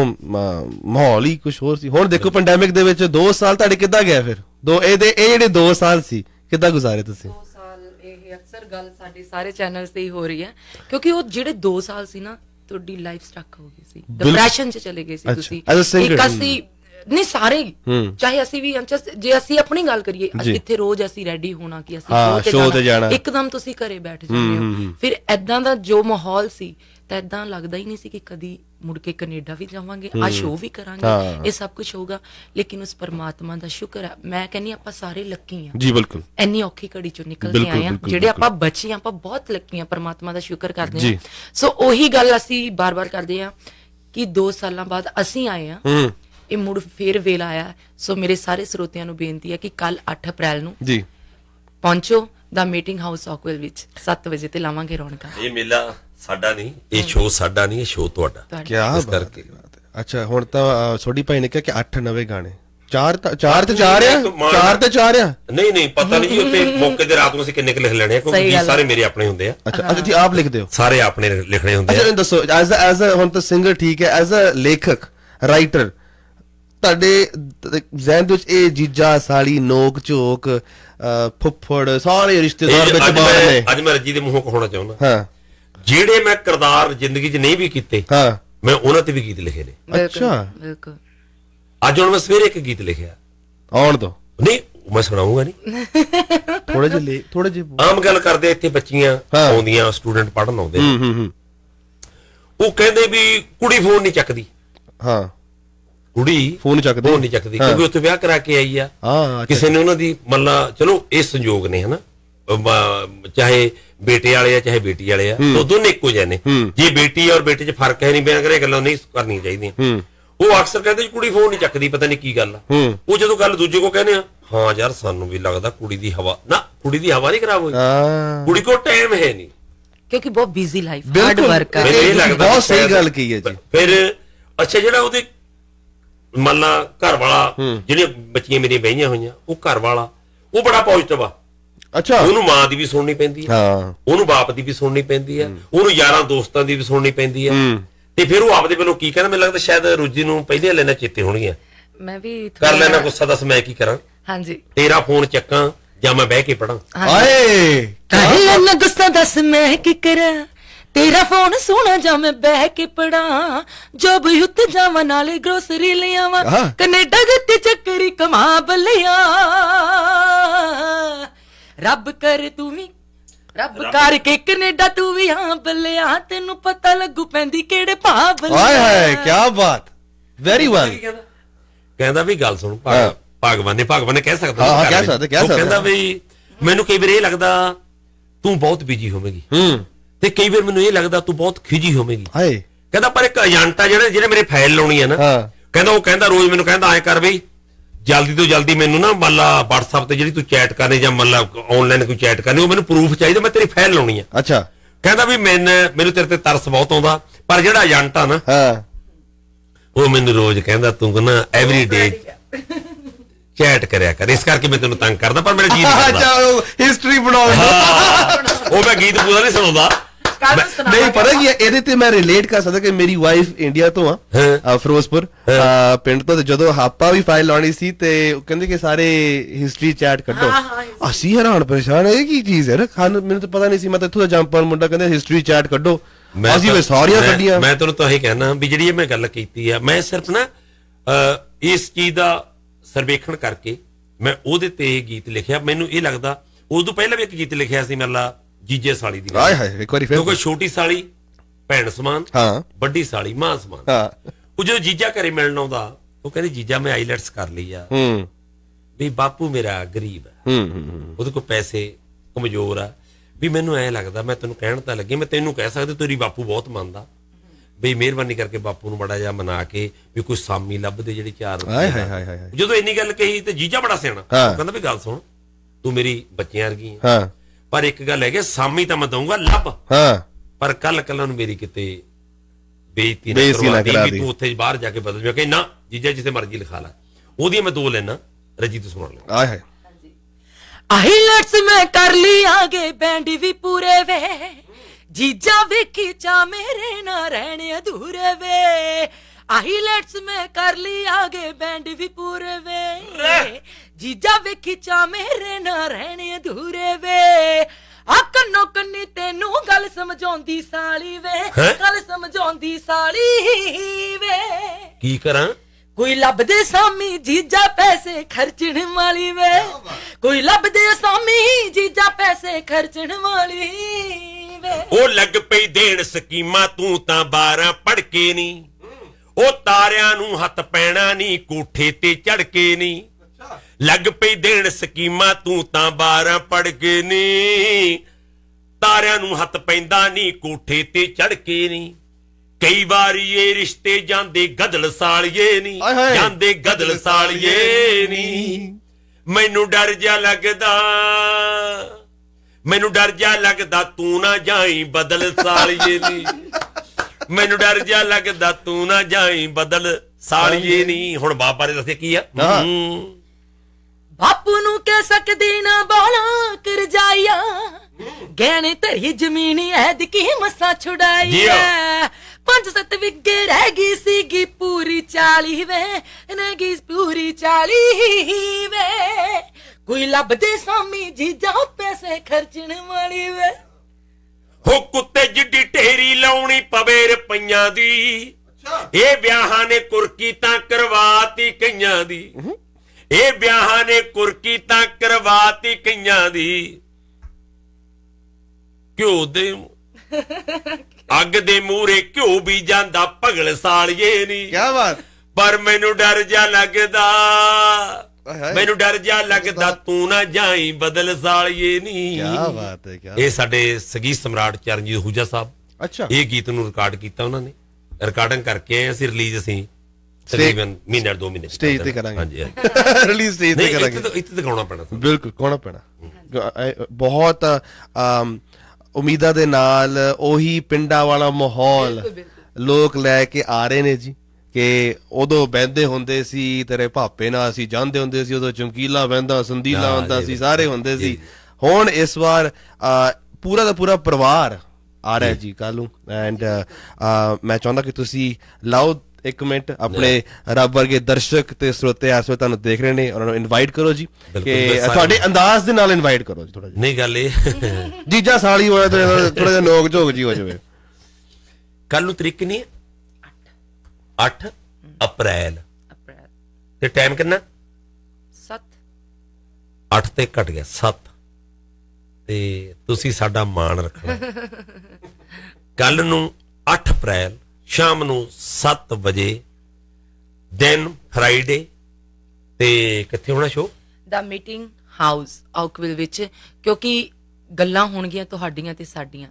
ਮਾਹੌਲ ਹੀ ਕੁਝ ਹੋਰ ਸੀ ਹੁਣ ਦੇਖੋ ਪੈਂਡੈਮਿਕ ਦੇ ਵਿੱਚ 2 ਸਾਲ ਤੁਹਾਡੇ ਕਿੱਦਾਂ ਗਏ ਫਿਰ ਦੋ ਇਹਦੇ ਇਹ ਜਿਹੜੇ 2 ਸਾਲ ਸੀ ਕਿੱਦਾਂ ਗੁਜ਼ਾਰੇ ਤੁਸੀਂ 2 ਸਾਲ ਇਹ ਅਕਸਰ ਗੱਲ ਸਾਡੇ ਸਾਰੇ ਚੈਨਲਸ ਤੇ ਹੀ ਹੋ ਰਹੀ ਹੈ ਕਿਉਂਕਿ ਉਹ ਜਿਹੜੇ 2 ਸਾਲ ਸੀ ਨਾ ਤੁਹਾਡੀ ਲਾਈਫ ਸਟਕ ਹੋ ਗਈ ਸੀ ਡਿਪਰੈਸ਼ਨ 'ਚ ਚਲੇ ਗਏ ਸੀ ਤੁਸੀਂ ਇੱਕ ਅਸੀਂ ਨਹੀਂ ਸਾਰੇ ਚਾਹੇ ਅਸੀਂ ਵੀ ਜੇ ਅਸੀਂ ਆਪਣੀ ਗੱਲ ਕਰੀਏ ਇੱਥੇ ਰੋਜ਼ ਅਸੀਂ ਰੈਡੀ ਹੋਣਾ ਕਿ ਅਸੀਂ ਸ਼ੋਅ ਤੇ ਜਾਣਾ ਇੱਕਦਮ ਤੁਸੀਂ ਘਰੇ ਬੈਠ ਜਾਂਦੇ ਹੋ ਫਿਰ ਐਦਾਂ ਦਾ ਜੋ ਮਾਹੌਲ ਸੀ ਤਾਂ ਇਦਾਂ ਲੱਗਦਾ ਹੀ ਨਹੀਂ ਸੀ ਕਿ ਕਦੀ ਮੁੜ ਕੇ ਕੈਨੇਡਾ ਵੀ ਜਾਵਾਂਗੇ ਆ ਸ਼ੋਅ ਵੀ ਕਰਾਂਗੇ ਇਹ ਸਭ ਕੁਝ ਹੋਊਗਾ ਲੇਕਿਨ ਉਸ ਪਰਮਾਤਮਾ ਦਾ ਸ਼ੁਕਰ ਹੈ ਮੈਂ ਕਹਿੰਨੀ ਆਪਾਂ ਸਾਰੇ ਲੱਕੀ ਆ ਜੀ ਬਿਲਕੁਲ ਇੰਨੀ ਔਖੀ ਘੜੀ ਚੋਂ ਨਿਕਲ ਕੇ ਆਏ ਆ ਜਿਹੜੇ ਆਪਾਂ ਬਚੇ ਆ ਆਪਾਂ ਬਹੁਤ ਲੱਕੀ ਆ ਪਰਮਾਤਮਾ ਦਾ ਸ਼ੁਕਰ ਕਰਦੇ ਆ ਸੋ ਉਹੀ ਗੱਲ ਅਸੀਂ ਬਾਰ-ਬਾਰ ਕਰਦੇ ਆ ਕਿ 2 ਸਾਲਾਂ ਬਾਅਦ ਅਸੀਂ ਆਏ ਆ ਇਹ ਮੁੜ ਫੇਰ ਵੇਲਾ ਆਇਆ ਸੋ ਮੇਰੇ ਸਾਰੇ ਸਰੋਤਿਆਂ ਨੂੰ ਬੇਨਤੀ ਹੈ ਕਿ ਕੱਲ 8 ਅਪ੍ਰੈਲ ਨੂੰ ਜੀ ਪਹੁੰਚੋ ਦਾ ਮੀਟਿੰਗ ਹਾਊਸ ਆਕਵਲ ਵਿੱਚ 7 ਵਜੇ ਤੇ ਲਾਵਾਂਗੇ ਰੌਣਕਾਂ ਇਹ ਮੇਲਾ ਸਾਡਾ ਨਹੀਂ ਇਹ ਸ਼ੋਅ ਸਾਡਾ ਨਹੀਂ ਇਹ ਸ਼ੋਅ ਤੁਹਾਡਾ ਕੀ ਬਾਤ ਹੈ ਅੱਛਾ ਹੁਣ ਤਾਂ ਸੋਢੀ ਭਾਈ ਨੇ ਕਿਹਾ ਕਿ 8 9 ਗਾਣੇ ਚਾਰ ਤਾਂ ਚਾਰ ਤੇ ਚਾਰ ਆ ਚਾਰ ਤੇ ਚਾਰ ਆ ਨਹੀਂ ਨਹੀਂ ਪਤਾ ਨਹੀਂ ਉੱਤੇ ਮੌਕੇ ਦੇ ਰਾਤ ਨੂੰ ਅਸੀਂ ਕਿੰਨੇ ਕੁ ਲਿਖ ਲੈਣੇ ਆ ਕਿਉਂਕਿ ਸਾਰੇ ਮੇਰੇ ਆਪਣੇ ਹੁੰਦੇ ਆ ਅੱਛਾ ਅੱਛਾ ਜੀ ਆਪ ਲਿਖਦੇ ਹੋ ਸਾਰੇ ਆਪਣੇ ਲਿਖਣੇ ਹੁੰਦੇ ਆ ਅੱਛਾ ਦੱਸੋ ਐਜ਼ ਅ ਐਜ਼ ਅ ਹੁਣ ਤਾਂ ਸਿੰਗਰ ਠੀਕ ਹੈ ਐਜ਼ ਅ ਲੇਖਕ ਰਾਈਟਰ ਤੁਹਾਡੇ ਜ਼ਹਿਨ ਵਿੱਚ ਇਹ ਜੀਜਾ ਸਾਲੀ ਨੋਕ ਝੋਕ ਫੁੱਫੜ ਸਾਰੇ ਰਿਸ਼ਤੇਦਾਰ ਵਿੱਚ ਬਾਹਰ ਨੇ ਅੱਜ ਮੈਂ ਰੱਜੀ ਦੇ ਮੂੰਹੋਂ ਕਹਾਉਣਾ ਚਾਹੁੰਦਾ ਹਾਂ ਜਿਹੜੇ ਮੈਂ ਕਿਰਦਾਰ ਜ਼ਿੰਦਗੀ 'ਚ ਨਹੀਂ ਵੀ ਕੀਤੇ ਹਾਂ ਮੈਂ ਉਹਨਾਂ ਤੇ ਵੀ ਗੀਤ ਲਿਖੇ ਨੇ ਅੱਛਾ ਬਿਲਕੁਲ ਅੱਜ ਹੁਣ ਮੈਂ ਸਵੇਰੇ ਇੱਕ ਗੀਤ ਲਿਖਿਆ ਆਉਣ ਦੋ ਨਹੀਂ ਮੈਂ ਸੁਣਾਉਂਗਾ ਨਹੀਂ (laughs) ਥੋੜੇ ਜਿਹਾ ਲੇ ਥੋੜੇ ਜਿਹਾ ਆਮ ਗੱਲ ਕਰਦੇ ਇੱਥੇ ਬੱਚੀਆਂ ਆਉਂਦੀਆਂ ਸਟੂਡੈਂਟ ਪੜਨ ਆਉਂਦੇ ਹੂੰ ਹੂੰ ਹੂੰ ਉਹ ਕਹਿੰਦੇ ਵੀ ਕੁੜੀ ਫੋਨ ਨਹੀਂ ਚੱਕਦੀ ਹਾਂ ਕੁੜੀ ਫੋਨ ਚੱਕਦੀ ਫੋਨ ਨਹੀਂ ਚੱਕਦੀ ਕਿਉਂਕਿ ਉੱਥੇ ਵਿਆਹ ਕਰਾ ਕੇ ਆਈ ਆ ਕਿਸੇ ਨੇ ਉਹਨਾਂ ਦੀ ਮੱਲਾ ਚਲੋ ਇਹ ਸੰਯੋਗ ਨੇ ਹਨਾ ਚਾਹੇ ਬੇਟੇ ਵਾਲੇ ਆ ਚਾਹੇ ਬੇਟੀ ਵਾਲੇ ਆ ਉਹ ਦੋਨੇ ਇੱਕੋ ਜਿਹੇ ਨੇ ਜੇ ਬੇਟੀ ਔਰ ਬੇਟੇ 'ਚ ਫਰਕ ਹੈ ਨਹੀਂ ਬਿਆਨ ਕਰੇ ਗੱਲਾਂ ਨਹੀਂ ਕਰਨੀਆਂ ਚਾਹੀਦੀਆਂ ਉਹ ਅਕਸਰ ਕਹਿੰਦੇ ਕੁੜੀ ਫੋਨ ਨਹੀਂ ਚੱਕਦੀ ਪਤਾ ਨਹੀਂ ਕੀ ਗੱਲ ਆ ਉਹ ਜਦੋਂ ਗੱਲ ਦੂਜੇ ਕੋ ਕਹਿੰਦੇ ਆ ਹਾਂ ਯਾਰ ਸਾਨੂੰ ਵੀ ਲੱਗਦਾ ਕੁੜੀ ਦੀ ਹਵਾ ਨਾ ਕੁੜੀ ਦੀ ਹਵਾ ਨਹੀਂ ਖਰਾਬ ਹੋਈ ਕੁੜੀ ਕੋ ਟਾਈਮ ਹੈ ਨਹੀਂ ਕਿਉਂਕਿ ਬਹੁਤ ਬਿਜ਼ੀ ਲਾਈਫ ਹਾਰਡ ਵਰਕ ਹੈ ਇਹ ਲੱਗਦਾ ਬਹੁਤ ਸਹੀ ਗੱਲ ਕੀ ਹੈ ਜੀ ਫਿਰ ਅੱਛਾ ਜਿਹੜਾ ਉਹਦੇ ਮੰਨ ਲਾ ਘਰ ਵਾਲਾ ਜਿਹੜੀਆਂ ਬੱਚੀਆਂ ਮੇਰੀਆਂ ਬਹੀਆਂ ਹੋਈਆਂ ਉਹ ਘਰ ਵਾਲਾ ਉਹ ਬੜਾ ਪੋਜ਼ਿਟਿਵ ਆ ਅੱਛਾ ਉਹਨੂੰ ਮਾਂ ਦੀ ਵੀ ਸੁਣਨੀ ਪੈਂਦੀ ਹੈ ਹਾਂ ਉਹਨੂੰ ਬਾਪ ਦੀ ਵੀ ਸੁਣਨੀ ਪੈਂਦੀ ਹੈ ਉਹਨੂੰ ਯਾਰਾਂ ਦੋਸਤਾਂ ਦੀ ਵੀ ਸੁਣਨੀ ਪੈਂਦੀ ਹੈ ਤੇ ਫਿਰ ਉਹ ਆਪਦੇ ਵੱਲੋਂ ਕੀ ਕਹਿੰਦਾ ਮੈਨੂੰ ਲੱਗਦਾ ਸ਼ਾਇਦ ਰੋਜੀ ਨੂੰ ਪਹਿਲੇ ਲੈਣਾ ਚੇਤੇ ਹੋਣਗੀਆਂ ਮੈਂ ਵੀ ਕਰ ਲੈਣਾ ਗੁੱਸਾ ਦੱਸ ਮੈਂ ਕੀ ਕਰਾਂ ਹਾਂਜੀ ਤੇਰਾ ਫੋਨ ਚੱਕਾਂ ਜਾਂ ਮੈਂ ਬਹਿ ਕੇ ਪੜਾਂ ਹਾਏ ਕਰ ਲੈਣਾ ਗੁੱਸਾ ਦੱਸ ਮੈਂ ਕੀ ਕਰਾਂ ਤੇਰਾ ਫੋਨ ਸੋਹਣਾ ਜਾਂ ਮੈਂ ਬਹਿ ਕੇ ਪੜਾਂ ਜਬ ਯੁੱਤ ਜਾਵਾਂ ਨਾਲੇ ਗਰੋਸਰੀ ਲਿਆਵਾਂ ਕੈਨੇਡਾ ਗੱਤੇ ਚੱਕਰੀ ਕਮਾ ਬਲਿਆ ਰੱਬ ਕਰ ਤੂੰ ਵੀ ਰੱਬ ਕੇ ਕੈਨੇਡਾ ਤੂੰ ਵੀ ਹਾਂ ਬੱਲਿਆ ਤੈਨੂੰ ਪਤਾ ਲੱਗੂ ਪੈਂਦੀ ਕਿਹੜੇ ਭਾਵ ਹਾਏ ਹਾਏ ਕੀ ਬਾਤ ਵੈਰੀ ਵੈਲ ਕਹਿੰਦਾ ਵੀ ਗੱਲ ਸੁਣ ਭਗਵਾਨ ਨੇ ਭਗਵਾਨ ਨੇ ਕਹਿ ਸਕਦਾ ਹਾਂ ਕਹਿ ਸਕਦਾ ਕਹਿ ਸਕਦਾ ਕਹਿੰਦਾ ਵੀ ਮੈਨੂੰ ਕਈ ਵਾਰ ਇਹ ਲੱਗਦਾ ਤੂੰ ਬਹੁਤ ਬਿਜੀ ਹੋਵੇਂਗੀ ਹੂੰ ਤੇ ਕਈ ਵਾਰ ਮੈਨੂੰ ਇਹ ਲੱਗਦਾ ਤੂੰ ਬਹੁਤ ਖਿਜੀ ਹੋਵੇਂਗੀ ਹਾਏ ਕਹਿੰਦਾ ਪਰ ਇੱਕ ਏਜੰਟ ਆ ਜਿਹੜਾ ਜਿਹਨੇ ਮੇਰੇ ਫਾਈਲ ਲਾਉਣੀ ਆ ਨਾ ਹਾਂ ਕਹਿੰਦਾ ਉਹ ਕਹਿੰਦਾ ਰੋਜ਼ ਮੈਨੂੰ ਕਹਿੰਦਾ ਐ ਕਰ ਬਈ ਜਲਦੀ ਤੋਂ ਜਲਦੀ ਮੈਨੂੰ ਨਾ ਮੱਲਾ WhatsApp ਤੇ ਜਿਹੜੀ ਤੂੰ ਚੈਟ ਕਰਨੀ ਜਾਂ ਮੱਲਾ ਆਨਲਾਈਨ ਕੋਈ ਚੈਟ ਕਰਨੀ ਉਹ ਮੈਨੂੰ ਪ੍ਰੂਫ ਚਾਹੀਦਾ ਮੈਂ ਤੇਰੀ ਫਾਈਲ ਲਾਉਣੀ ਆ ਅੱਛਾ ਕਹਿੰਦਾ ਵੀ ਮੈਨ ਮੈਨੂੰ ਤੇਰੇ ਤੇ ਤਰਸ ਬਹੁਤ ਆਉਂਦਾ ਪਰ ਜਿਹੜਾ ਏਜੰਟ ਆ ਨਾ ਹਾਂ ਉਹ ਮੈਨੂੰ ਰੋਜ਼ ਕਹਿੰਦਾ ਤੂੰ ਨਾ ਐਵਰੀ ਡੇ ਚੈਟ ਕਰਿਆ ਕਰ ਇਸ ਕਰਕੇ ਮੈਂ ਤੈਨੂੰ ਤੰਗ ਕਰਦਾ ਪਰ ਮੇਰੇ ਜੀ ਨਹੀਂ ਕਰਦਾ ਹਿਸਟਰੀ ਬਣਾਉਂਦਾ ਉਹ ਮੈਂ ਗੀਤ ਪੂਰਾ ਨਹੀਂ ਸੁਣਾਉਂਦਾ ਨਹੀਂ ਪਤਾ ਕੀ ਇਹਦੇ ਤੇ ਮੈਂ ਰਿਲੇਟ ਕਰ ਸਕਦਾ ਕਿ ਮੇਰੀ ਵਾਈਫ ਇੰਡੀਆ ਤੋਂ ਆ ਫਿਰੋਜ਼ਪੁਰ ਪਿੰਡ ਤੋਂ ਤੇ ਜਦੋਂ ਹਾਪਾ ਵੀ ਫਾਈਲ ਲਾਉਣੀ ਸੀ ਤੇ ਉਹ ਕਹਿੰਦੇ ਕਿ ਸਾਰੇ ਹਿਸਟਰੀ ਚੈਟ ਕੱਢੋ ਅਸੀਂ ਹੈਰਾਨ ਪਰੇਸ਼ਾਨ ਇਹ ਕੀ ਚੀਜ਼ ਹੈ ਖਾਨ ਮੈਨੂੰ ਤਾਂ ਪਤਾ ਨਹੀਂ ਸੀ ਮੈਂ ਤਾਂ ਇੱਥੋਂ ਦਾ ਜੰਪਰ ਮੁੰਡਾ ਕਹਿੰਦੇ ਹਿਸਟਰੀ ਚੈਟ ਕੱਢੋ ਅਸੀਂ ਵੀ ਸਾਰੀਆਂ ਕੱਢੀਆਂ ਮੈਂ ਤੁਹਾਨੂੰ ਤਾਂ ਇਹ ਕਹਿਣਾ ਵੀ ਜਿਹੜੀ ਇਹ ਮੈਂ ਗੱਲ ਕੀਤੀ ਆ ਮੈਂ ਸਿਰਫ ਨਾ ਇਸ ਚੀਜ਼ ਦਾ ਸਰਵੇਖਣ ਕਰਕੇ ਮੈਂ ਉਹਦੇ ਤੇ ਇਹ ਗੀਤ ਲਿਖਿਆ ਮੈਨੂੰ ਇਹ ਲੱਗਦਾ ਉਸ ਤੋਂ ਪਹਿਲਾਂ ਵੀ ਇੱਕ ਗੀਤ ਲਿਖਿਆ ਸੀ ਨਾਲ ਜੀਜੇ ਸਾਲੀ ਦੀ ਹਾਏ ਹਾਏ ਇੱਕ ਵਾਰੀ ਫੇਰ ਕਿਉਂਕਿ ਛੋਟੀ ਸਾਲੀ ਭੈਣ ਸਮਾਨ ਹਾਂ ਵੱਡੀ ਸਾਲੀ ਮਾਂ ਸਮਾਨ ਹਾਂ ਉਹ ਜਦੋਂ ਜੀਜਾ ਘਰੇ ਮਿਲਣ ਆਉਂਦਾ ਉਹ ਕਹਿੰਦੇ ਜੀਜਾ ਮੈਂ ਆਈਲੈਟਸ ਕਰ ਲਈ ਆ ਹੂੰ ਵੀ ਬਾਪੂ ਮੇਰਾ ਗਰੀਬ ਹੈ ਹੂੰ ਹੂੰ ਉਹਦੇ ਕੋਲ ਪੈਸੇ ਕਮਜ਼ੋਰ ਆ ਵੀ ਮੈਨੂੰ ਐ ਲੱਗਦਾ ਮੈਂ ਤੈਨੂੰ ਕਹਿਣ ਤਾਂ ਲੱਗੀ ਮੈਂ ਤੈਨੂੰ ਕਹਿ ਸਕਦਾ ਤੇਰੀ ਬਾਪੂ ਬਹੁਤ ਮੰਨਦਾ ਵੀ ਮਿਹਰਬਾਨੀ ਕਰਕੇ ਬਾਪੂ ਨੂੰ ਬੜਾ ਜਿਹਾ ਮਨਾ ਕੇ ਵੀ ਕੋਈ ਸਾਮੀ ਲੱਭ ਦੇ ਜਿਹੜੀ ਚਾਰ ਹਾਏ ਹਾਏ ਹਾਏ ਜਦੋਂ ਇੰਨੀ ਗੱਲ ਕਹੀ ਤੇ ਜੀਜਾ ਬੜਾ ਸਿਆਣਾ ਕਹਿੰਦਾ ਵੀ ਗੱਲ ਸੁਣ ਤੂੰ ਮੇਰੀ ਬੱਚਿਆਂ ਵਰਗੀ ਹੈ ਹਾਂ ਪਰ ਇੱਕ ਗੱਲ ਹੈ ਕਿ ਸਾਮੀ ਤਾਂ ਮੈਂ ਦਊਂਗਾ ਲੱਭ ਹਾਂ ਪਰ ਕੱਲ ਕੱਲ ਨੂੰ ਮੇਰੀ ਕਿਤੇ ਬੇਇੱਜ਼ਤੀ ਨਾ ਕਰਵਾ ਦੀ ਵੀ ਤੂੰ ਉੱਥੇ ਬਾਹਰ ਜਾ ਕੇ ਬਦਲ ਜਾ ਕਿ ਨਾ ਜੀਜਾ ਜਿੱਥੇ ਮਰਜ਼ੀ ਲਿਖਾ ਲੈ ਉਹਦੀ ਮੈਂ ਦੋ ਲੈਣਾ ਰਜੀ ਤੂੰ ਸੁਣ ਲੈ ਆਏ ਆਹੀ ਆਈਲਟਸ ਮੈਂ ਕਰ ਲਈ ਆਗੇ ਬੈਂਡ ਵੀ ਪੂਰੇ ਵੇ ਜੀਜਾ ਵੇਖੀ ਚਾ ਮੇਰੇ ਨਾ ਰਹਿਣ ਅਧੂਰੇ ਵੇ ਆਹੀ ਆਈਲਟਸ ਮੈਂ ਕਰ ਲਈ ਆਗੇ ਬੈਂਡ ਵੀ ਪੂਰੇ ਵੇ ਜੀਜਾ ਵੇਖੀ ਚਾ ਮੇਰੇ ਨਾ ਰਹਿਣੇ ਅਧੂਰੇ ਵੇ ਆ ਕੰਨੋ ਕੰਨੀ ਤੈਨੂੰ ਗੱਲ ਸਮਝਾਉਂਦੀ ਸਾਲੀ ਵੇ ਗੱਲ ਸਮਝਾਉਂਦੀ ਸਾਲੀ ਵੇ ਕੀ ਕਰਾਂ ਕੋਈ ਲੱਭਦੇ ਸਾਮੀ ਜੀਜਾ ਪੈਸੇ ਖਰਚਣ ਵਾਲੀ ਵੇ ਕੋਈ ਲੱਭਦੇ ਸਾਮੀ ਜੀਜਾ ਪੈਸੇ ਖਰਚਣ ਵਾਲੀ ਵੇ ਉਹ ਲੱਗ ਪਈ ਦੇਣ ਸਕੀਮਾਂ ਤੂੰ ਤਾਂ 12 ਪੜ ਕੇ ਨਹੀਂ ਉਹ ਤਾਰਿਆਂ ਨੂੰ ਹੱਥ ਪੈਣਾ ਨਹੀਂ ਕੋਠੇ ਤੇ ਚੜ ਕੇ ਨਹੀਂ ਲੱਗ ਪਈ ਦੇਣ ਸਕੀਮਾਂ ਤੂੰ ਤਾਂ ਬਾਰਾਂ ਪੜ ਕੇ ਨਹੀਂ ਤਾਰਿਆਂ ਨੂੰ ਹੱਥ ਪੈਂਦਾ ਨਹੀਂ ਕੋਠੇ ਤੇ ਚੜ ਕੇ ਨਹੀਂ ਕਈ ਵਾਰੀ ਇਹ ਰਿਸ਼ਤੇ ਜਾਂਦੇ ਗਦਲ ਸਾਲੀਏ ਨਹੀਂ ਜਾਂਦੇ ਗਦਲ ਸਾਲੀਏ ਨਹੀਂ ਮੈਨੂੰ ਡਰ ਜਾ ਲੱਗਦਾ ਮੈਨੂੰ ਡਰ ਜਾ ਲੱਗਦਾ ਤੂੰ ਨਾ ਜਾਈ ਬਦਲ ਸਾਲੀਏ ਨਹੀਂ ਮੈਨੂੰ ਡਰ ਜਾ ਲੱਗਦਾ ਤੂੰ ਨਾ ਜਾਈ ਬਦਲ ਸਾਲੀਏ ਨਹੀਂ ਹੁਣ ਬਾਬਾ ਨੇ ਦੱਸਿਆ ਕੀ ਆ ਬਾਪੂ ਨੂੰ ਕਹਿ ਸਕਦੀ ਨਾ ਬੋਲਾਂ ਕਰ ਜਾਇਆ ਗਹਿਣੇ ਧਰੀ ਜ਼ਮੀਨ ਐਦ ਕੀ ਮਸਾ ਛੁਡਾਈ ਐ ਪੰਜ ਸੱਤ ਵਿਗੇ ਰਹਿ ਗਈ ਸੀਗੀ ਪੂਰੀ ਚਾਲੀ ਵੇ ਨਗੀ ਪੂਰੀ ਚਾਲੀ ਵੇ ਕੋਈ ਲੱਭਦੇ ਸਾਮੀ ਜੀ ਜਾ ਪੈਸੇ ਖਰਚਣ ਵਾਲੀ ਵੇ ਹੋ ਕੁੱਤੇ ਜਿੱਡੀ ਢੇਰੀ ਲਾਉਣੀ ਪਵੇ ਰੁਪਈਆਂ ਦੀ ਇਹ ਵਿਆਹਾਂ ਨੇ ਕੁਰਕੀ ਤਾਂ ਕਰਵਾਤੀ ਕਈਆਂ ਦੀ ਇਹ ਵਿਆਹਾਂ ਨੇ ਕੁਰਕੀ ਤਾਂ ਕਰਵਾਤੀ ਕਈਆਂ ਦੀ ਘਿਓ ਦੇ ਅੱਗ ਦੇ ਮੂਹਰੇ ਘਿਓ ਵੀ ਜਾਂਦਾ ਭਗਲ ਸਾਲੀਏ ਨਹੀਂ ਕੀ ਬਾਤ ਪਰ ਮੈਨੂੰ ਡਰ ਜਾ ਲੱਗਦਾ ਮੈਨੂੰ ਡਰ ਜਾ ਲੱਗਦਾ ਤੂੰ ਨਾ ਜਾਈ ਬਦਲ ਸਾਲੀਏ ਨਹੀਂ ਕੀ ਬਾਤ ਹੈ ਕੀ ਇਹ ਸਾਡੇ ਸਗੀ ਸਮਰਾਟ ਚਰਨਜੀਤ ਹੂਜਾ ਸਾਹਿਬ ਅੱਛਾ ਇਹ ਗੀਤ ਨੂੰ ਰਿਕਾਰਡ ਕੀਤਾ ਉਹਨਾਂ ਨੇ ਰਿਕਾਰਡਿੰਗ ਕਰਕੇ ਆਏ ਅਸੀਂ ਰਿਲੀਜ਼ ਅਸੀਂ ਤਕਰੀਬਨ ਮਹੀਨਾ ਦੋ ਮਹੀਨੇ ਸਟੇਜ ਤੇ ਕਰਾਂਗੇ ਹਾਂਜੀ ਰਿਲੀਜ਼ ਸਟੇਜ ਤੇ ਕਰਾਂਗੇ ਇੱਥੇ ਇੱਥੇ ਦਿਖਾਉਣਾ ਪੈਣਾ ਬਿਲਕੁਲ ਕੋਣਾ ਪੈਣਾ ਬਹੁਤ ਉਮੀਦਾਂ ਦੇ ਨਾਲ ਉਹੀ ਪਿੰਡਾਂ ਵਾਲਾ ਮਾਹੌਲ ਲੋਕ ਲੈ ਕੇ ਆ ਰਹੇ ਨੇ ਜੀ ਕਿ ਉਦੋਂ ਬੈੰਦੇ ਹੁੰਦੇ ਸੀ ਤੇਰੇ ਭਾਪੇ ਨਾਲ ਅਸੀਂ ਜਾਂਦੇ ਹੁੰਦੇ ਸੀ ਉਦੋਂ ਚਮਕੀਲਾ ਬੈੰਦਾ ਸੰਦੀਲਾ ਹੁੰਦਾ ਸੀ ਸਾਰੇ ਹੁੰਦੇ ਸੀ ਹੁਣ ਇਸ ਵਾਰ ਪੂਰਾ ਦਾ ਪੂਰਾ ਪਰਿਵਾਰ ਆ ਰਿਹਾ ਜੀ ਕੱਲ ਨੂੰ ਐਂਡ ਮੈਂ ਚਾਹੁੰਦਾ ਕਿ ਤੁਸੀਂ ਲਾਓ ਇੱਕ ਮਿੰਟ ਆਪਣੇ ਰੱਬ ਵਰਗੇ ਦਰਸ਼ਕ ਤੇ ਸਰੋਤੇ ਆਸ ਵਿੱਚ ਤੁਹਾਨੂੰ ਦੇਖ ਰਹੇ ਨੇ ਉਹਨਾਂ ਨੂੰ ਇਨਵਾਈਟ ਕਰੋ ਜੀ ਕਿ ਤੁਹਾਡੇ ਅੰਦਾਜ਼ ਦੇ ਨਾਲ ਇਨਵਾਈਟ ਕਰੋ ਜੀ ਥੋੜਾ ਜਿਹਾ ਨਹੀਂ ਗੱਲ ਇਹ ਜੀਜਾ ਸਾਲੀ ਹੋਇਆ ਥੋੜਾ ਜਿਹਾ ਨੋਕ ਝੋਕ ਜੀ ਹੋ ਜਾਵੇ ਕੱਲ ਨੂੰ ਤਰੀਕ ਨਹੀਂ 8 ਅਪ੍ਰੈਲ ਅਪ੍ਰੈਲ ਤੇ ਟਾਈਮ ਕਿੰਨਾ 7 8 ਤੇ ਘਟ ਗਿਆ 7 ਤੇ ਤੁਸੀਂ ਸਾਡਾ ਮਾਣ ਰੱਖਣਾ (laughs) ਕੱਲ ਨੂੰ 8 ਅਪ੍ਰੈਲ ਸ਼ਾਮ ਨੂੰ 7 ਵਜੇ ਦਿਨ ਫਰਾਈਡੇ ਤੇ ਕਿੱਥੇ ਹੋਣਾ ਸ਼ੋ ਦਾ ਮੀਟਿੰਗ ਹਾਊਸ ਆਕਵਿਲ ਵਿੱਚ ਕਿਉਂਕਿ ਗੱਲਾਂ ਹੋਣਗੀਆਂ ਤੁਹਾਡੀਆਂ ਤੇ ਸਾਡੀਆਂ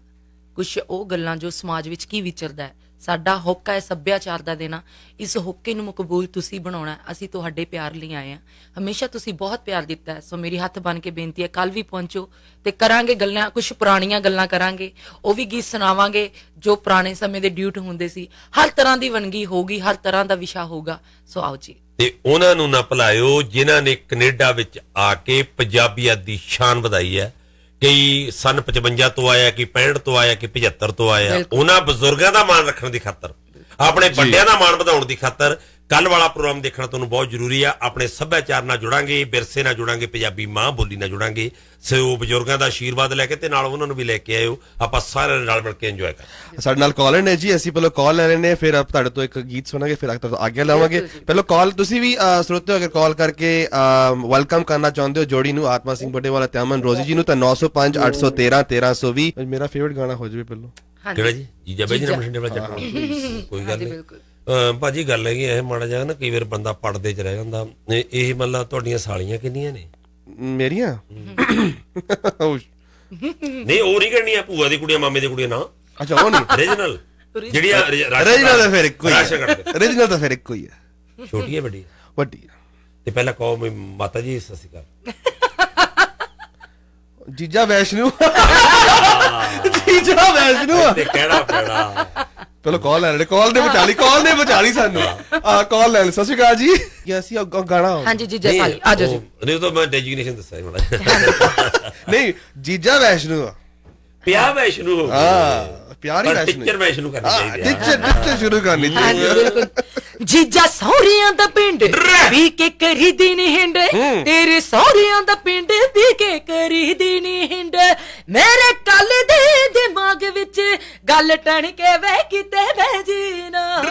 ਕੁਝ ਉਹ ਗੱਲਾਂ ਜੋ ਸਮਾਜ ਵਿੱਚ ਕੀ ਵਿਚਰਦਾ ਹੈ ਸਾਡਾ ਹੁੱਕਾ ਹੈ ਸੱਭਿਆਚਾਰ ਦਾ ਦੇਣਾ ਇਸ ਹੁੱਕੇ ਨੂੰ ਮਕਬੂਲ ਤੁਸੀਂ ਬਣਾਉਣਾ ਅਸੀਂ ਤੁਹਾਡੇ ਪਿਆਰ ਲਈ ਆਏ ਹਾਂ ਹਮੇਸ਼ਾ ਤੁਸੀਂ ਬਹੁਤ ਪਿਆਰ ਦਿੱਤਾ ਸੋ ਮੇਰੀ ਹੱਥ ਬਨ ਕੇ ਬੇਨਤੀ ਹੈ ਕੱਲ ਵੀ ਪਹੁੰਚੋ ਤੇ ਕਰਾਂਗੇ ਗੱਲਾਂ ਕੁਝ ਪੁਰਾਣੀਆਂ ਗੱਲਾਂ ਕਰਾਂਗੇ ਉਹ ਵੀ ਗੀਤ ਸੁਣਾਵਾਂਗੇ ਜੋ ਪੁਰਾਣੇ ਸਮੇਂ ਦੇ ਡਿਊਟ ਹੁੰਦੇ ਸੀ ਹਰ ਤਰ੍ਹਾਂ ਦੀ ਵਨਗੀ ਹੋਊਗੀ ਹਰ ਤਰ੍ਹਾਂ ਦਾ ਵਿਸ਼ਾ ਹੋਊਗਾ ਸੋ ਆਓ ਜੀ ਤੇ ਉਹਨਾਂ ਨੂੰ ਨਾ ਭਲਾਇਓ ਜਿਨ੍ਹਾਂ ਨੇ ਕੈਨੇਡਾ ਵਿੱਚ ਆ ਕੇ ਪੰਜਾਬੀਅਤ ਦੀ ਸ਼ਾਨ ਵਧਾਈ ਹੈ ਕਈ ਸਨ 55 ਤੋਂ ਆਇਆ ਕਿ 65 ਤੋਂ ਆਇਆ ਕਿ 75 ਤੋਂ ਆਇਆ ਉਹਨਾਂ ਬਜ਼ੁਰਗਾਂ ਦਾ ਮਾਣ ਰੱਖਣ ਦੀ ਖਾਤਰ ਆਪਣੇ ਵੱਡਿਆਂ ਦਾ ਮਾਣ ਵਧਾਉਣ ਦੀ ਖਾਤਰ ਕੱਲ ਵਾਲਾ ਪ੍ਰੋਗਰਾਮ ਦੇਖਣਾ ਤੁਹਾਨੂੰ ਬਹੁਤ ਜ਼ਰੂਰੀ ਆ ਆਪਣੇ ਸੱਭਿਆਚਾਰ ਨਾਲ ਜੁੜਾਂਗੇ ਵਿਰਸੇ ਨਾਲ ਜੁੜਾਂਗੇ ਪੰਜਾਬੀ ਮਾਂ ਬੋਲੀ ਨਾਲ ਜੁੜਾਂਗੇ ਸੋ ਬਜ਼ੁਰਗਾਂ ਦਾ ਆਸ਼ੀਰਵਾਦ ਲੈ ਕੇ ਤੇ ਨਾਲ ਉਹਨਾਂ ਨੂੰ ਵੀ ਲੈ ਕੇ ਆਇਓ ਆਪਾਂ ਸਾਰੇ ਨਾਲ ਮਿਲ ਕੇ ਇੰਜੋਏ ਕਰ ਸਾਡੇ ਨਾਲ ਕਾਲਰ ਨੇ ਜੀ ਅਸੀਂ ਪਹਿਲਾਂ ਕਾਲ ਲੈ ਲੈਨੇ ਫਿਰ ਆਪ ਤੁਹਾਡੇ ਤੋਂ ਇੱਕ ਗੀਤ ਸੁਣਾਂਗੇ ਫਿਰ ਅਗਲਾ ਤੋਂ ਲਾਵਾਂਗੇ ਪਹਿਲਾਂ ਕਾਲ ਤੁਸੀਂ ਵੀ ਸਰੋਤੇ ਅਗਰ ਕਾਲ ਕਰਕੇ ਵੈਲਕਮ ਕਰਨਾ ਚਾਹੁੰਦੇ ਹੋ ਜੋੜੀ ਨੂੰ ਆਤਮਾ ਸਿੰਘ ਬੱਡੇ ਵਾਲਾ ਤੇ ਰੋਜ਼ੀ ਜੀ ਨੂੰ ਤਾਂ 905 813 1320 ਮੇਰਾ ਫੇਵਰਿਟ ਗਾਣਾ ਹੋ ਜਾਵੇ ਪਹਿਲਾਂ ਕਿਹੜਾ ਜੀ ਜੀਜਾ ਬਾਈ ਜੀ ਨੇ ਮਸ਼ੀਨ ਦੇ ਵਾਲਾ ਚੱਕਰ ਕੋਈ ਗੱਲ ਨਹੀਂ ਭਾਜੀ ਗੱਲ ਹੈਗੀ ਇਹ ਮਾੜਾ ਜਿਹਾ ਨਾ ਕਈ ਵਾਰ ਬੰਦਾ ਪੜਦੇ ਚ ਰਹਿ ਜਾਂਦਾ ਇਹ ਮੱਲਾ ਤੁਹਾਡੀਆਂ ਸਾਲੀਆਂ ਕਿੰਨੀਆਂ ਨੇ ਮੇਰੀਆਂ ਨਹੀਂ ਉਹ ਨਹੀਂ ਕਰਨੀਆਂ ਭੂਆ ਦੀ ਕੁੜੀਆਂ ਮਾਮੇ ਦੀ ਕੁੜੀਆਂ ਨਾ ਅੱਛਾ ਉਹ ਨਹੀਂ ਰੀਜਨਲ ਜਿਹੜੀ ਰੀਜਨਲ ਦਾ ਫਿਰ ਇੱਕੋ ਹੀ ਹੈ ਰੀਜਨਲ ਦਾ ਫਿਰ ਇੱਕੋ ਹੀ ਹੈ ਛੋਟੀ ਹੈ ਵੱਡੀ ਵੱਡੀ ਤੇ ਪਹਿਲਾਂ ਕਹੋ ਮੈਂ ਮਾਤਾ ਜੀ ਸਤਿ ਸ਼੍ਰੀ ਅਕਾਲ ਜੀਜਾ ਵੈਸ਼ਨੂ ਜੀਜਾ ਵੈਸ਼ਨੂ ਤੇ ਕਿਹੜਾ ਪੜਾ ਪਹਿਲਾਂ ਕਾਲ ਲੈ ਲੈ ਕਾਲ ਦੇ ਬਚਾਲੀ ਕਾਲ ਦੇ ਬਚਾਲੀ ਸਾਨੂੰ ਆ ਕਾਲ ਲੈ ਲੈ ਸਤਿ ਸ਼੍ਰੀ ਅਕਾਲ ਜੀ ਕੀ ਅਸੀਂ ਗਾਣਾ ਹਾਂਜੀ ਜੀ ਜੀ ਆ ਜਾਓ ਜੀ ਨਹੀਂ ਤਾਂ ਮੈਂ ਡੈਜੀਗਨੇਸ਼ਨ ਦੱਸਿਆ ਮਾੜਾ ਨਹੀਂ ਜੀਜਾ ਵੈਸ਼ਨੂ ਆ ਪਿਆ ਵੈਸ਼ਨੂ ਹਾਂ ਪਿਆਰ ਹੀ ਵੈਸ਼ਨੂੰ ਟੀਚਰ ਵੈਸ਼ਨੂ ਕਰਨੀ ਚਾਹੀਦੀ ਹੈ ਟੀਚਰ ਟੀਚਰ ਸ਼ੁਰੂ ਕਰਨੀ ਚਾਹੀਦੀ ਜੀਜਾ ਸੌਰੀਆਂ ਦਾ ਪਿੰਡ ਵੀ ਕੇ ਕਰੀ ਦਿਨ ਹਿੰਡ ਤੇਰੇ ਸੌਰੀਆਂ ਦਾ ਪਿੰਡ ਵੀ ਕੇ ਕਰੀ ਨੀ ਹਿੰਡ ਮੇਰੇ ਕੱਲ ਦੇ ਦਿਮਾਗ ਵਿੱਚ ਗੱਲ ਟਣ ਕੇ ਵੇ ਕਿਤੇ ਮੈਂ ਜੀਨਾ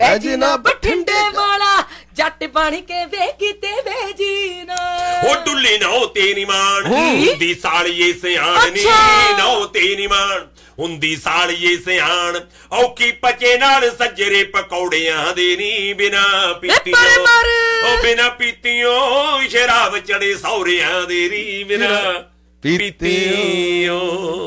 ਬੈ ਜੀਨਾ ਬਠਿੰਡੇ ਵਾਲਾ ਜੱਟ ਬਣ ਕੇ ਵੇ ਕਿਤੇ ਵੇ ਜੀਨਾ ਉਹ ਡੁੱਲੀ ਨਾ ਉਹ ਤੇਰੀ ਮਾਣ ਦੀ ਸਾਲੀ ਸਿਆਣੀ ਨਾ ਉਹ ਤੇਰੀ ਮਾਣ ਹੁੰਦੀ ਸਾਲੀਏ ਸਿਆਣ ਔਕੀ ਪਚੇ ਨਾਲ ਸੱਜਰੇ ਪਕੌੜਿਆਂ ਦੇ ਨੀ ਬਿਨਾ ਪੀਤੀਓ ਉਹ ਬਿਨਾ ਪੀਤੀਓ ਸ਼ਰਾਬ ਚੜੇ ਸੌਰਿਆਂ ਦੇ ਨੀ ਬਿਨਾ ਪੀਤੀਓ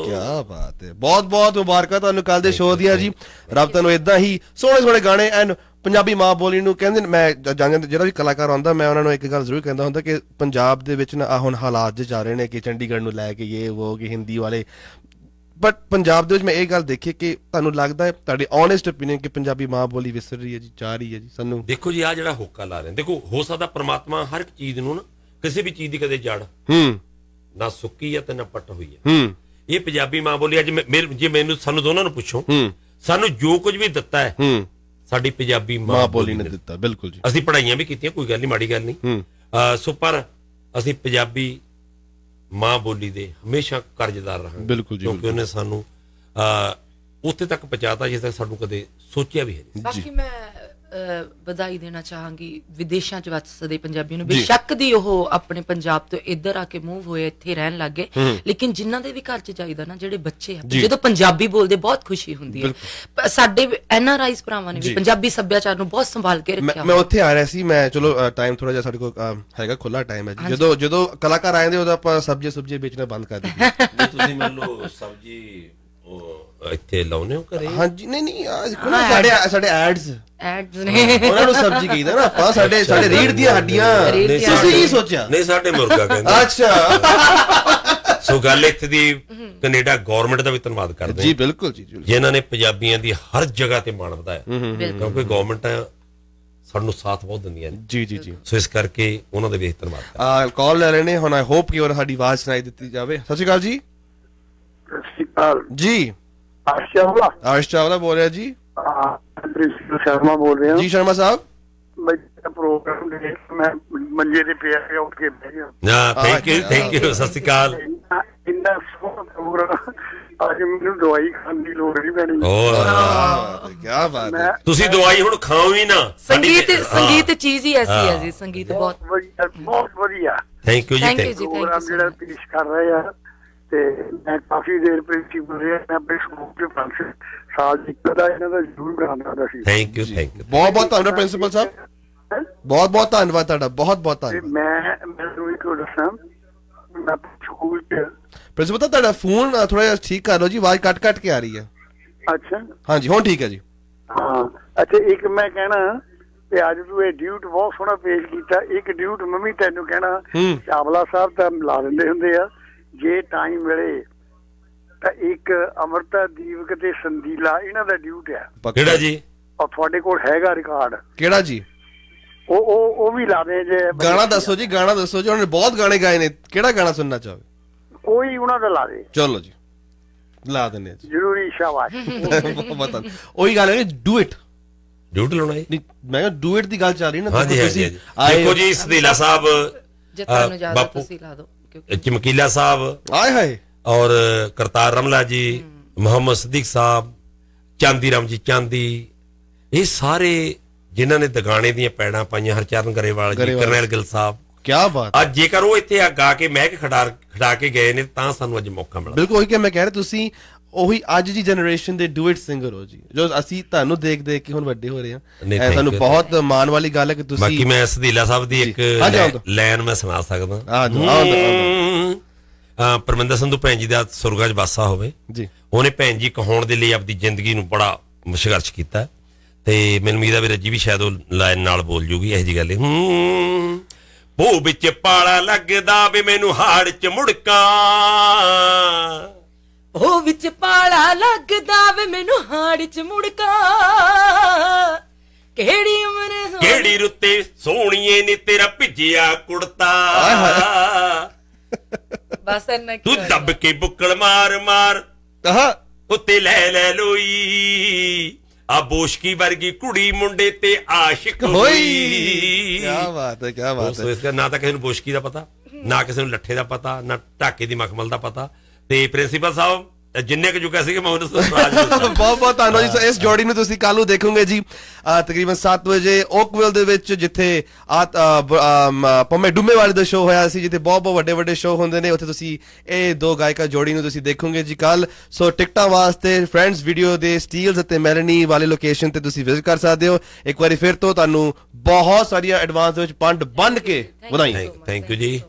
ਕੀ ਬਾਤ ਹੈ ਬਹੁਤ ਬਹੁਤ ਮੁਬਾਰਕਾਂ ਤੁਹਾਨੂੰ ਕੱਲ ਦੇ ਸ਼ੋਅ ਦੀਆਂ ਜੀ ਰੱਬ ਤੁਹਾਨੂੰ ਇਦਾਂ ਹੀ ਸੋਹਣੇ ਸੋਹਣੇ ਗਾਣੇ ਐਨ ਪੰਜਾਬੀ ਮਾਂ ਬੋਲੀ ਨੂੰ ਕਹਿੰਦੇ ਮੈਂ ਜਾਂਦੇ ਜਿਹੜਾ ਵੀ ਕਲਾਕਾਰ ਆਉਂਦਾ ਮੈਂ ਉਹਨਾਂ ਨੂੰ ਇੱਕ ਗੱਲ ਜ਼ਰੂਰ ਕਹਿੰਦਾ ਹੁੰਦਾ ਕਿ ਪੰਜਾਬ ਦੇ ਵਿੱਚ ਨਾ ਹੁਣ ਹਾਲਾਤ ਜੇ ਜਾ ਰਹੇ ਨੇ ਕਿ ਚੰਡੀਗੜ੍ਹ ਨੂੰ ਲੈ ਕੇ ਇਹ ਉਹ ਕਿ ਹਿੰਦੀ ਵਾਲੇ ਬਟ ਪੰਜਾਬ ਦੇ ਵਿੱਚ ਮੈਂ ਇਹ ਗੱਲ ਦੇਖੀ ਕਿ ਤੁਹਾਨੂੰ ਲੱਗਦਾ ਹੈ ਤੁਹਾਡੀ ਓਨੈਸਟ ਓਪੀਨੀਅਨ ਕਿ ਪੰਜਾਬੀ ਮਾਂ ਬੋਲੀ ਵਿਸਰ ਰਹੀ ਹੈ ਜੀ ਜਾ ਰਹੀ ਹੈ ਜੀ ਸਾਨੂੰ ਦੇਖੋ ਜੀ ਆ ਜਿਹੜਾ ਹੋਕਾ ਲਾ ਰਹੇ ਦੇਖੋ ਹੋ ਸਕਦਾ ਪ੍ਰਮਾਤਮਾ ਹਰ ਇੱਕ ਚੀਜ਼ ਨੂੰ ਨਾ ਕਿਸੇ ਵੀ ਚੀਜ਼ ਦੀ ਕਦੇ ਜੜ ਹੂੰ ਨਾ ਸੁੱਕੀ ਹੈ ਤੇ ਨਾ ਪੱਟ ਹੋਈ ਹੈ ਹੂੰ ਇਹ ਪੰਜਾਬੀ ਮਾਂ ਬੋਲੀ ਅੱਜ ਜੇ ਮੈਨੂੰ ਸਾਨੂੰ ਦੋਨਾਂ ਨੂੰ ਪੁੱਛੋ ਹੂੰ ਸਾਨੂੰ ਜੋ ਕੁਝ ਵੀ ਦਿੱਤਾ ਹੈ ਹੂੰ ਸਾਡੀ ਪੰਜਾਬੀ ਮਾਂ ਬੋਲੀ ਨੇ ਦਿੱਤਾ ਬਿਲਕੁਲ ਜੀ ਅਸੀਂ ਪੜਾਈਆਂ ਵੀ ਕੀਤੀਆਂ ਕੋਈ ਗੱਲ ਨਹੀਂ ਮਾੜੀ ਗੱਲ ਨਹੀਂ ਹੂੰ ਸੋ ਪਰ ਅਸੀਂ ਪੰਜਾਬੀ ਮਾਂ ਬੋਲੀ ਦੇ ਹਮੇਸ਼ਾ ਕਰਜ਼ਦਾਰ ਰਹਾਂਗੇ ਕਿਉਂਕਿ ਉਹਨੇ ਸਾਨੂੰ ਉੱਥੇ ਤੱਕ ਪਹੁੰਚਾਤਾ ਜਿੱਥੇ ਤੱਕ ਸਾਨੂੰ ਕਦੇ ਸੋਚਿਆ ਵੀ ਹੈ ਨਹੀਂ ਬਾਕੀ ਮੈਂ ਵਧਾਈ ਦੇਣਾ ਚਾਹਾਂਗੀ ਵਿਦੇਸ਼ਾਂ 'ਚ ਵੱਸਦੇ ਪੰਜਾਬੀਆਂ ਨੂੰ ਬੇਸ਼ੱਕ ਦੀ ਉਹ ਆਪਣੇ ਪੰਜਾਬ ਤੋਂ ਇੱਧਰ ਆ ਕੇ ਮੂਵ ਹੋਏ ਇੱਥੇ ਰਹਿਣ ਲੱਗੇ ਲੇਕਿਨ ਜਿਨ੍ਹਾਂ ਦੇ ਵੀ ਘਰ 'ਚ ਚਾਹੀਦਾ ਨਾ ਜਿਹੜੇ ਬੱਚੇ ਆ ਜਦੋਂ ਪੰਜਾਬੀ ਬੋਲਦੇ ਬਹੁਤ ਖੁਸ਼ੀ ਹੁੰਦੀ ਹੈ ਸਾਡੇ ਐਨ ਆਰ ਆਈਸ ਭਰਾਵਾਂ ਨੇ ਵੀ ਪੰਜਾਬੀ ਸੱਭਿਆਚਾਰ ਨੂੰ ਬਹੁਤ ਸੰਭਾਲ ਕੇ ਰੱਖਿਆ ਮੈਂ ਉੱਥੇ ਆ ਰਿਹਾ ਸੀ ਮੈਂ ਚਲੋ ਟਾਈਮ ਥੋੜਾ ਜਿਹਾ ਸਾਡੇ ਕੋਲ ਹੈਗਾ ਖੁੱਲਾ ਟਾਈਮ ਹੈ ਜਦੋਂ ਜਦੋਂ ਕਲਾਕਾਰ ਆਏ ਨੇ ਉਹਦਾ ਆਪਾਂ ਸਬਜ਼ੀ ਸੁਬਜ਼ੀ ਵੇਚਣਾ ਬੰਦ ਕਰ ਦਿੱਤੀ ਤੁਸੀਂ ਮੰਨ ਲਓ ਸਬਜ਼ੀ ਉਹ ਇੱਥੇ ਲਾਉਨੇ ਹੋ ਕਰੇ ਹਾਂਜੀ ਨਹੀਂ ਨਹੀਂ ਆ ਦੇਖੋ ਨਾ ਸਾਡੇ ਸਾਡੇ ਐਡਸ ਐਡਸ ਨੇ ਉਹਨਾਂ ਨੂੰ ਸਬਜੀ ਕਹੀਦਾ ਨਾ ਆਪਾਂ ਸਾਡੇ ਸਾਡੇ ਰੀੜ ਦੀਆਂ ਹੱਡੀਆਂ ਤੁਸੀਂ ਕੀ ਸੋਚਿਆ ਨਹੀਂ ਸਾਡੇ ਮੁਰਗਾ ਕਹਿੰਦੇ ਅੱਛਾ ਸੋ ਗੱਲ ਇੱਥੇ ਦੀ ਕੈਨੇਡਾ ਗਵਰਨਮੈਂਟ ਦਾ ਵੀ ਧੰਨਵਾਦ ਕਰਦੇ ਜੀ ਬਿਲਕੁਲ ਜੀ ਜਿਨ੍ਹਾਂ ਨੇ ਪੰਜਾਬੀਆਂ ਦੀ ਹਰ ਜਗ੍ਹਾ ਤੇ ਮਾਣ ਵਧਾਇਆ ਕਿਉਂਕਿ ਗਵਰਨਮੈਂਟਾਂ ਸਾਨੂੰ ਸਾਥ ਬਹੁਤ ਦਿੰਦੀਆਂ ਨੇ ਜੀ ਜੀ ਜੀ ਸੋ ਇਸ ਕਰਕੇ ਉਹਨਾਂ ਦਾ ਵੀ ਧੰਨਵਾਦ ਆ ਕਾਲ ਲੈ ਲੈਣੇ ਹੁਣ ਆਈ ਹੋਪ ਕਿ ਉਹ ਸਾਡੀ ਆਵਾਜ਼ ਸੁਣਾਈ ਦਿੱਤੀ ਜਾਵੇ ਸਤਿ ਸ਼੍ਰੀ ਅਕਾਲ ਜੀ ਸਤਿ ਸ਼੍ਰੀ ਅਕਾਲ ਜੀ ਆਸ਼ ਚਾਵਲਾ ਆਸ਼ ਚਾਵਲਾ ਬੋਲ ਰਿਹਾ ਜੀ ਹਾਂ ਪ੍ਰਿੰਸੀਪਲ ਸ਼ਰਮਾ ਬੋਲ ਰਿਹਾ ਜੀ ਸ਼ਰਮਾ ਸਾਹਿਬ ਮੈਂ ਪ੍ਰੋਗਰਾਮ ਦੇ ਮੈਂ ਮੰਜੇ ਦੇ ਪਿਆ ਕੇ ਉੱਠ ਕੇ ਬਹਿ ਗਿਆ ਨਾ ਥੈਂਕ ਯੂ ਥੈਂਕ ਯੂ ਸਤਿ ਸ਼੍ਰੀ ਅਕਾਲ ਇੰਨਾ ਸੋਹਣਾ ਪ੍ਰੋਗਰਾਮ ਅੱਜ ਮੈਨੂੰ ਦਵਾਈ ਖਾਣ ਦੀ ਲੋੜ ਨਹੀਂ ਪੈਣੀ ਓਹ ਕੀ ਬਾਤ ਹੈ ਤੁਸੀਂ ਦਵਾਈ ਹੁਣ ਖਾਓ ਹੀ ਨਾ ਸੰਗੀਤ ਸੰਗੀਤ ਚੀਜ਼ ਹੀ ਐਸੀ ਹੈ ਜੀ ਸੰਗੀਤ ਬਹੁਤ ਬਹੁਤ ਵਧੀਆ ਥੈਂਕ ਯੂ ਜੀ ਥੈਂਕ ਯੂ ਜੀ ਥੈਂਕ ਪ੍ਰੋਗਰਾਮ ਜਿਹੜਾ ਪੇਸ਼ ਕਰ ਰਹੇ ਆ ਤੇ ਮੈਂ ਕਾਫੀ ਦੇਰ ਪ੍ਰਿੰਸੀਪਲ ਰਿਹਾ ਮੈਂ ਆਪਣੇ ਸਕੂਲ ਦੇ ਫੰਕਸ਼ਨ ਸਾਲ ਦੀ ਕਦਾ ਇਹਨਾਂ ਦਾ ਜ਼ਰੂਰ ਬਣਾਉਂਦਾ ਸੀ ਥੈਂਕ ਯੂ ਥੈਂਕ ਯੂ ਬਹੁਤ ਬਹੁਤ ਧੰਨਵਾਦ ਪ੍ਰਿੰਸੀਪਲ ਸਾਹਿਬ ਬਹੁਤ ਬਹੁਤ ਧੰਨਵਾਦ ਤੁਹਾਡਾ ਬਹੁਤ ਬਹੁਤ ਧੰਨਵਾਦ ਮੈਂ ਤੁਹਾਨੂੰ ਇੱਕ ਦੱਸਾਂ ਮੈਂ ਸਕੂਲ ਤੇ ਪ੍ਰਿੰਸੀਪਲ ਤੁਹਾਡਾ ਫੋਨ ਥੋੜਾ ਜਿਹਾ ਠੀਕ ਕਰ ਲਓ ਜੀ ਆਵਾਜ਼ ਕੱਟ ਕੱਟ ਕੇ ਆ ਰਹੀ ਹੈ ਅੱਛਾ ਹਾਂਜੀ ਹੁਣ ਠੀਕ ਹੈ ਜੀ ਹਾਂ ਅੱਛਾ ਇੱਕ ਮੈਂ ਕਹਿਣਾ ਤੇ ਅੱਜ ਤੂੰ ਇਹ ਡਿਊਟ ਬਹੁਤ ਸੋਹਣਾ ਪੇਸ਼ ਕੀਤਾ ਇੱਕ ਡਿਊਟ ਮੰਮੀ ਤੈਨੂੰ ਕਹਿਣਾ ਚਾਵਲਾ ਸਾਹਿਬ ਤਾਂ ਲਾ ਦਿੰਦੇ ਹੁੰਦੇ ਆ ਜੇ ਟਾਈਮ ਮਿਲੇ ਤਾਂ ਇੱਕ ਅਮਰਤਾ ਦੀਪਕ ਤੇ ਸੰਦੀਲਾ ਇਹਨਾਂ ਦਾ ਡਿਊਟ ਆ ਕਿਹੜਾ ਜੀ ਉਹ ਤੁਹਾਡੇ ਕੋਲ ਹੈਗਾ ਰਿਕਾਰਡ ਕਿਹੜਾ ਜੀ ਉਹ ਉਹ ਉਹ ਵੀ ਲਾ ਦੇ ਜੇ ਗਾਣਾ ਦੱਸੋ ਜੀ ਗਾਣਾ ਦੱਸੋ ਜੀ ਉਹਨੇ ਬਹੁਤ ਗਾਣੇ ਗਾਏ ਨੇ ਕਿਹੜਾ ਗਾਣਾ ਸੁਣਨਾ ਚਾਹੋ ਕੋਈ ਉਹਨਾਂ ਦਾ ਲਾ ਦੇ ਚਲੋ ਜੀ ਲਾ ਦਿੰਦੇ ਜੀ ਜ਼ਰੂਰੀ ਸ਼ਾਬਾਸ਼ (laughs) ਬਹੁਤ ਉਹੀ ਗੱਲ ਹੈ ਡੂ ਇਟ ਇਟ ਲਾਉਣਾ ਹੈ ਮੈਂ ਕਿਹਾ ਡੂ ਇਟ ਦੀ ਗੱਲ ਚੱਲ ਰਹੀ ਨਾ ਤੁਸੀਂ ਦੇਖੋ ਜੀ ਸਦੀਲਾ ਸਾਹਿਬ ਜਿੱਤਾਂ ਨੂੰ ਜਿਆਦਾ ਤੁਸੀਂ ਲਾ ਦਿਓ ਚਮਕੀਲਾ ਸਾਹਿਬ ਆਏ ਹਾਏ ਔਰ ਕਰਤਾਰ ਰਮਲਾ ਜੀ ਮੁਹੰਮਦ ਸਦੀਕ ਸਾਹਿਬ ਚਾਂਦੀ ਰਾਮ ਜੀ ਚਾਂਦੀ ਇਹ ਸਾਰੇ ਜਿਨ੍ਹਾਂ ਨੇ ਦਗਾਣੇ ਦੀਆਂ ਪੈੜਾਂ ਪਾਈਆਂ ਹਰਚਰਨ ਗਰੇਵਾਲ ਜੀ ਕਰਨੈਲ ਗਿੱਲ ਸਾਹਿਬ ਕੀ ਬਾਤ ਅੱਜ ਜੇਕਰ ਉਹ ਇੱਥੇ ਆ ਗਾ ਕੇ ਮਹਿਕ ਖੜਾ ਖੜਾ ਕੇ ਗਏ ਨੇ ਤਾਂ ਸਾਨੂੰ ਅੱਜ ਮੌਕਾ ਮਿਲਦਾ ਬਿਲਕੁਲ ਉਹੀ ਕਿ ਮੈਂ ਕਹਿ ਰਿਹਾ ਤੁਸੀਂ ਉਹੀ ਅੱਜ ਦੀ ਜਨਰੇਸ਼ਨ ਦੇ ਡੂ ਇਟ ਸਿੰਗਰ ਹੋ ਜੀ ਜੋ ਅਸੀਂ ਤੁਹਾਨੂੰ ਦੇਖ ਦੇਖ ਕੇ ਹੁਣ ਵੱਡੇ ਹੋ ਰਹੇ ਹਾਂ ਸਾਨੂੰ ਬਹੁਤ ਮਾਣ ਵਾਲੀ ਗੱਲ ਹੈ ਕਿ ਤੁਸੀਂ ਬਾਕੀ ਮੈਂ ਸਦੀਲਾ ਸਾਹਿਬ ਦੀ ਇੱਕ ਲਾਈਨ ਮੈਂ ਸੁਣਾ ਸਕਦਾ ਹਾਂ ਹਾਂ ਪਰਮਿੰਦਰ ਸੰਧੂ ਭੈਣ ਜੀ ਦਾ ਸੁਰਗਾ 'ਚ ਵਾਸਾ ਹੋਵੇ ਜੀ ਉਹਨੇ ਭੈਣ ਜੀ ਕਹਾਉਣ ਦੇ ਲਈ ਆਪਣੀ ਜ਼ਿੰਦਗੀ ਨੂੰ ਬੜਾ ਸੰਘਰਸ਼ ਕੀਤਾ ਤੇ ਮੈਨੂੰ ਉਮੀਦ ਵੀ ਰੱਜੀ ਵੀ ਸ਼ਾਇਦ ਉਹ ਲਾਈਨ ਨਾਲ ਬੋਲ ਜੂਗੀ ਇਹ ਜੀ ਗੱਲ ਹੂੰ ਭੂ ਵਿੱਚ ਪਾਲਾ ਲੱਗਦਾ ਵੀ ਮੈਨੂੰ ਹਾੜ 'ਚ ਮੁੜਕਾ ਉਹ ਵਿੱਚ ਪਾਲਾ ਲੱਗਦਾ ਵੇ ਮੈਨੂੰ ਹਾੜ ਚ ਮੁੜਕਾ ਕਿਹੜੀ ਉਮਰ ਕਿਹੜੀ ਰੁੱਤੇ ਸੋਹਣੀਏ ਨੇ ਤੇਰਾ ਭਿੱਜਿਆ ਕੁੜਤਾ ਬਸ ਇੰਨਾ ਤੂੰ ਦੱਬ ਕੇ ਬੁੱਕਲ ਮਾਰ ਮਾਰ ਉੱਤੇ ਲੈ ਲੈ ਲੋਈ ਆ ਬੋਸ਼ਕੀ ਵਰਗੀ ਕੁੜੀ ਮੁੰਡੇ ਤੇ ਆਸ਼ਿਕ ਹੋਈ ਕੀ ਬਾਤ ਹੈ ਕੀ ਬਾਤ ਹੈ ਉਸ ਦਾ ਨਾ ਤਾਂ ਕਿਸੇ ਨੂੰ ਬੋਸ਼ਕੀ ਦਾ ਪਤਾ ਨਾ ਕਿਸੇ ਨੂੰ ਲੱਠੇ ਦਾ ਪਤਾ ਨਾ ਟਾਕੇ ਦੀ ਮਖਮਲ ਦਾ ਪਤਾ ਤੇ ਪ੍ਰਿੰਸੀਪਲ ਸਾਹਿਬ ਜਿੰਨੇ ਕੁ ਜੁਗਾ ਸੀਗੇ ਮੈਂ ਉਹਨਾਂ ਨੂੰ ਸਰਾਜ ਬਹੁਤ ਬਹੁਤ ਧੰਨਵਾਦ ਜੀ ਇਸ ਜੋੜੀ ਨੂੰ ਤੁਸੀਂ ਕੱਲ ਨੂੰ ਦੇਖੋਗੇ ਜੀ ਤਕਰੀਬਨ 7 ਵਜੇ ਓਕਵਿਲ ਦੇ ਵਿੱਚ ਜਿੱਥੇ ਪਮੇ ਡੁੰਮੇ ਵਾਲੇ ਦਾ ਸ਼ੋਅ ਹੋਇਆ ਸੀ ਜਿੱਥੇ ਬਹੁਤ ਬਹੁਤ ਵੱਡੇ ਵੱਡੇ ਸ਼ੋਅ ਹੁੰਦੇ ਨੇ ਉੱਥੇ ਤੁਸੀਂ ਇਹ ਦੋ ਗਾਇਕਾ ਜੋੜੀ ਨੂੰ ਤੁਸੀਂ ਦੇਖੋਗੇ ਜੀ ਕੱਲ ਸੋ ਟਿਕਟਾਂ ਵਾਸਤੇ ਫਰੈਂਡਸ ਵੀਡੀਓ ਦੇ ਸਟੀਲਸ ਅਤੇ ਮੈਲਨੀ ਵਾਲੇ ਲੋਕੇਸ਼ਨ ਤੇ ਤੁਸੀਂ ਵਿਜ਼ਿਟ ਕਰ ਸਕਦੇ ਹੋ ਇੱਕ ਵਾਰੀ ਫਿਰ ਤੋਂ ਤੁਹਾਨੂੰ ਬਹੁਤ ਸਾਰੀਆਂ ਐਡਵਾਂਸ ਦੇ ਵਿੱਚ ਪੰਡ ਬੰਨ ਕੇ ਵਧਾਈ ਥੈਂਕ ਯੂ ਜੀ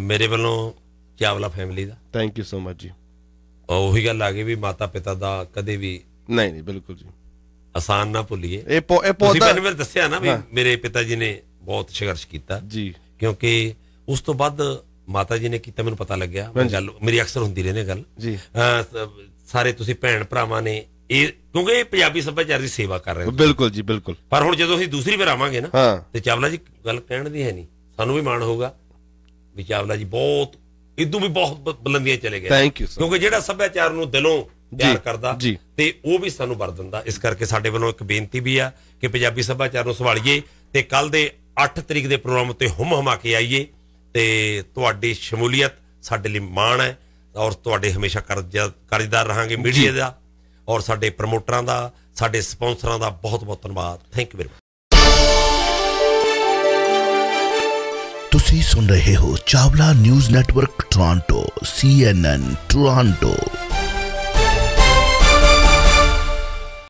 ਮੇਰੇ ਵੱਲੋਂ ਚਾਵਲਾ ਫੈਮਿਲੀ ਦਾ ਥੈਂਕ ਯੂ ਸੋ ਮਚ ਜੀ ਉਹੀ ਗੱਲ ਆ ਗਈ ਵੀ ਮਾਤਾ ਪਿਤਾ ਦਾ ਕਦੇ ਵੀ ਨਹੀਂ ਨਹੀਂ ਬਿਲਕੁਲ ਜੀ ਆਸਾਨ ਨਾ ਭੁੱਲੀਏ ਇਹ ਇਹ ਪੌਦਾ ਤੁਸੀਂ ਮੈਨੂੰ ਦੱਸਿਆ ਨਾ ਵੀ ਮੇਰੇ ਪਿਤਾ ਜੀ ਨੇ ਬਹੁਤ ਸੰਘਰਸ਼ ਕੀਤਾ ਜੀ ਕਿਉਂਕਿ ਉਸ ਤੋਂ ਬਾਅਦ ਮਾਤਾ ਜੀ ਨੇ ਕੀਤਾ ਮੈਨੂੰ ਪਤਾ ਲੱਗਿਆ ਗੱਲ ਮੇਰੀ ਅਕਸਰ ਹੁੰਦੀ ਰਹਿੰਦੀ ਗੱਲ ਜੀ ਸਾਰੇ ਤੁਸੀਂ ਭੈਣ ਭਰਾਵਾਂ ਨੇ ਇਹ ਕਿਉਂਕਿ ਇਹ ਪੰਜਾਬੀ ਸੱਭਿਆਚਾਰ ਦੀ ਸੇਵਾ ਕਰ ਰਹੇ ਹੋ ਬਿਲਕੁਲ ਜੀ ਬਿਲਕੁਲ ਪਰ ਹੁਣ ਜਦੋਂ ਅਸੀਂ ਦੂਸਰੀ ਵਾਰ ਆਵਾਂਗੇ ਨਾ ਤੇ ਚਾਵਲਾ ਜੀ ਗੱਲ ਕਹਿਣ ਦੀ ਹੈ ਨਹੀਂ ਸਾਨੂੰ ਵੀ ਮਾਣ ਹੋਊਗਾ ਵੀ ਚਾਵਲਾ ਜੀ ਬਹੁਤ ਇਦੋਂ ਵੀ ਬਹੁਤ ਬੁਲੰਦੀਆਂ ਚਲੇ ਗਏ ਥੈਂਕ ਯੂ ਸਰ ਕਿਉਂਕਿ ਜਿਹੜਾ ਸੱਭਿਆਚਾਰ ਨੂੰ ਦਿਲੋਂ ਪਿਆਰ ਕਰਦਾ ਤੇ ਉਹ ਵੀ ਸਾਨੂੰ ਵਰ ਦਿੰਦਾ ਇਸ ਕਰਕੇ ਸਾਡੇ ਵੱਲੋਂ ਇੱਕ ਬੇਨਤੀ ਵੀ ਆ ਕਿ ਪੰਜਾਬੀ ਸੱਭਿਆਚਾਰ ਨੂੰ ਸੰਭਾਲੀਏ ਤੇ ਕੱਲ ਦੇ 8 ਤਰੀਕ ਦੇ ਪ੍ਰੋਗਰਾਮ ਉੱਤੇ ਹੁਮ ਹਮਾ ਕੇ ਆਈਏ ਤੇ ਤੁਹਾਡੀ ਸ਼ਮੂਲੀਅਤ ਸਾਡੇ ਲਈ ਮਾਣ ਹੈ ਔਰ ਤੁਹਾਡੇ ਹਮੇਸ਼ਾ ਕਰਜ਼ਦਾਰ ਰਹਾਂਗੇ ਮੀਡੀਆ ਦਾ ਔਰ ਸਾਡੇ ਪ੍ਰਮੋਟਰਾਂ ਦਾ ਸਾਡੇ ਸਪਾਂਸਰਾਂ ਦਾ ਬਹੁਤ ਬਹੁਤ ਧੰਨਵਾਦ ਥੈਂਕ ਯੂ ਵੈਰੀ ਤੁਸੀਂ ਸੁਣ ਰਹੇ ਹੋ Chawla news network Toronto CNN Toronto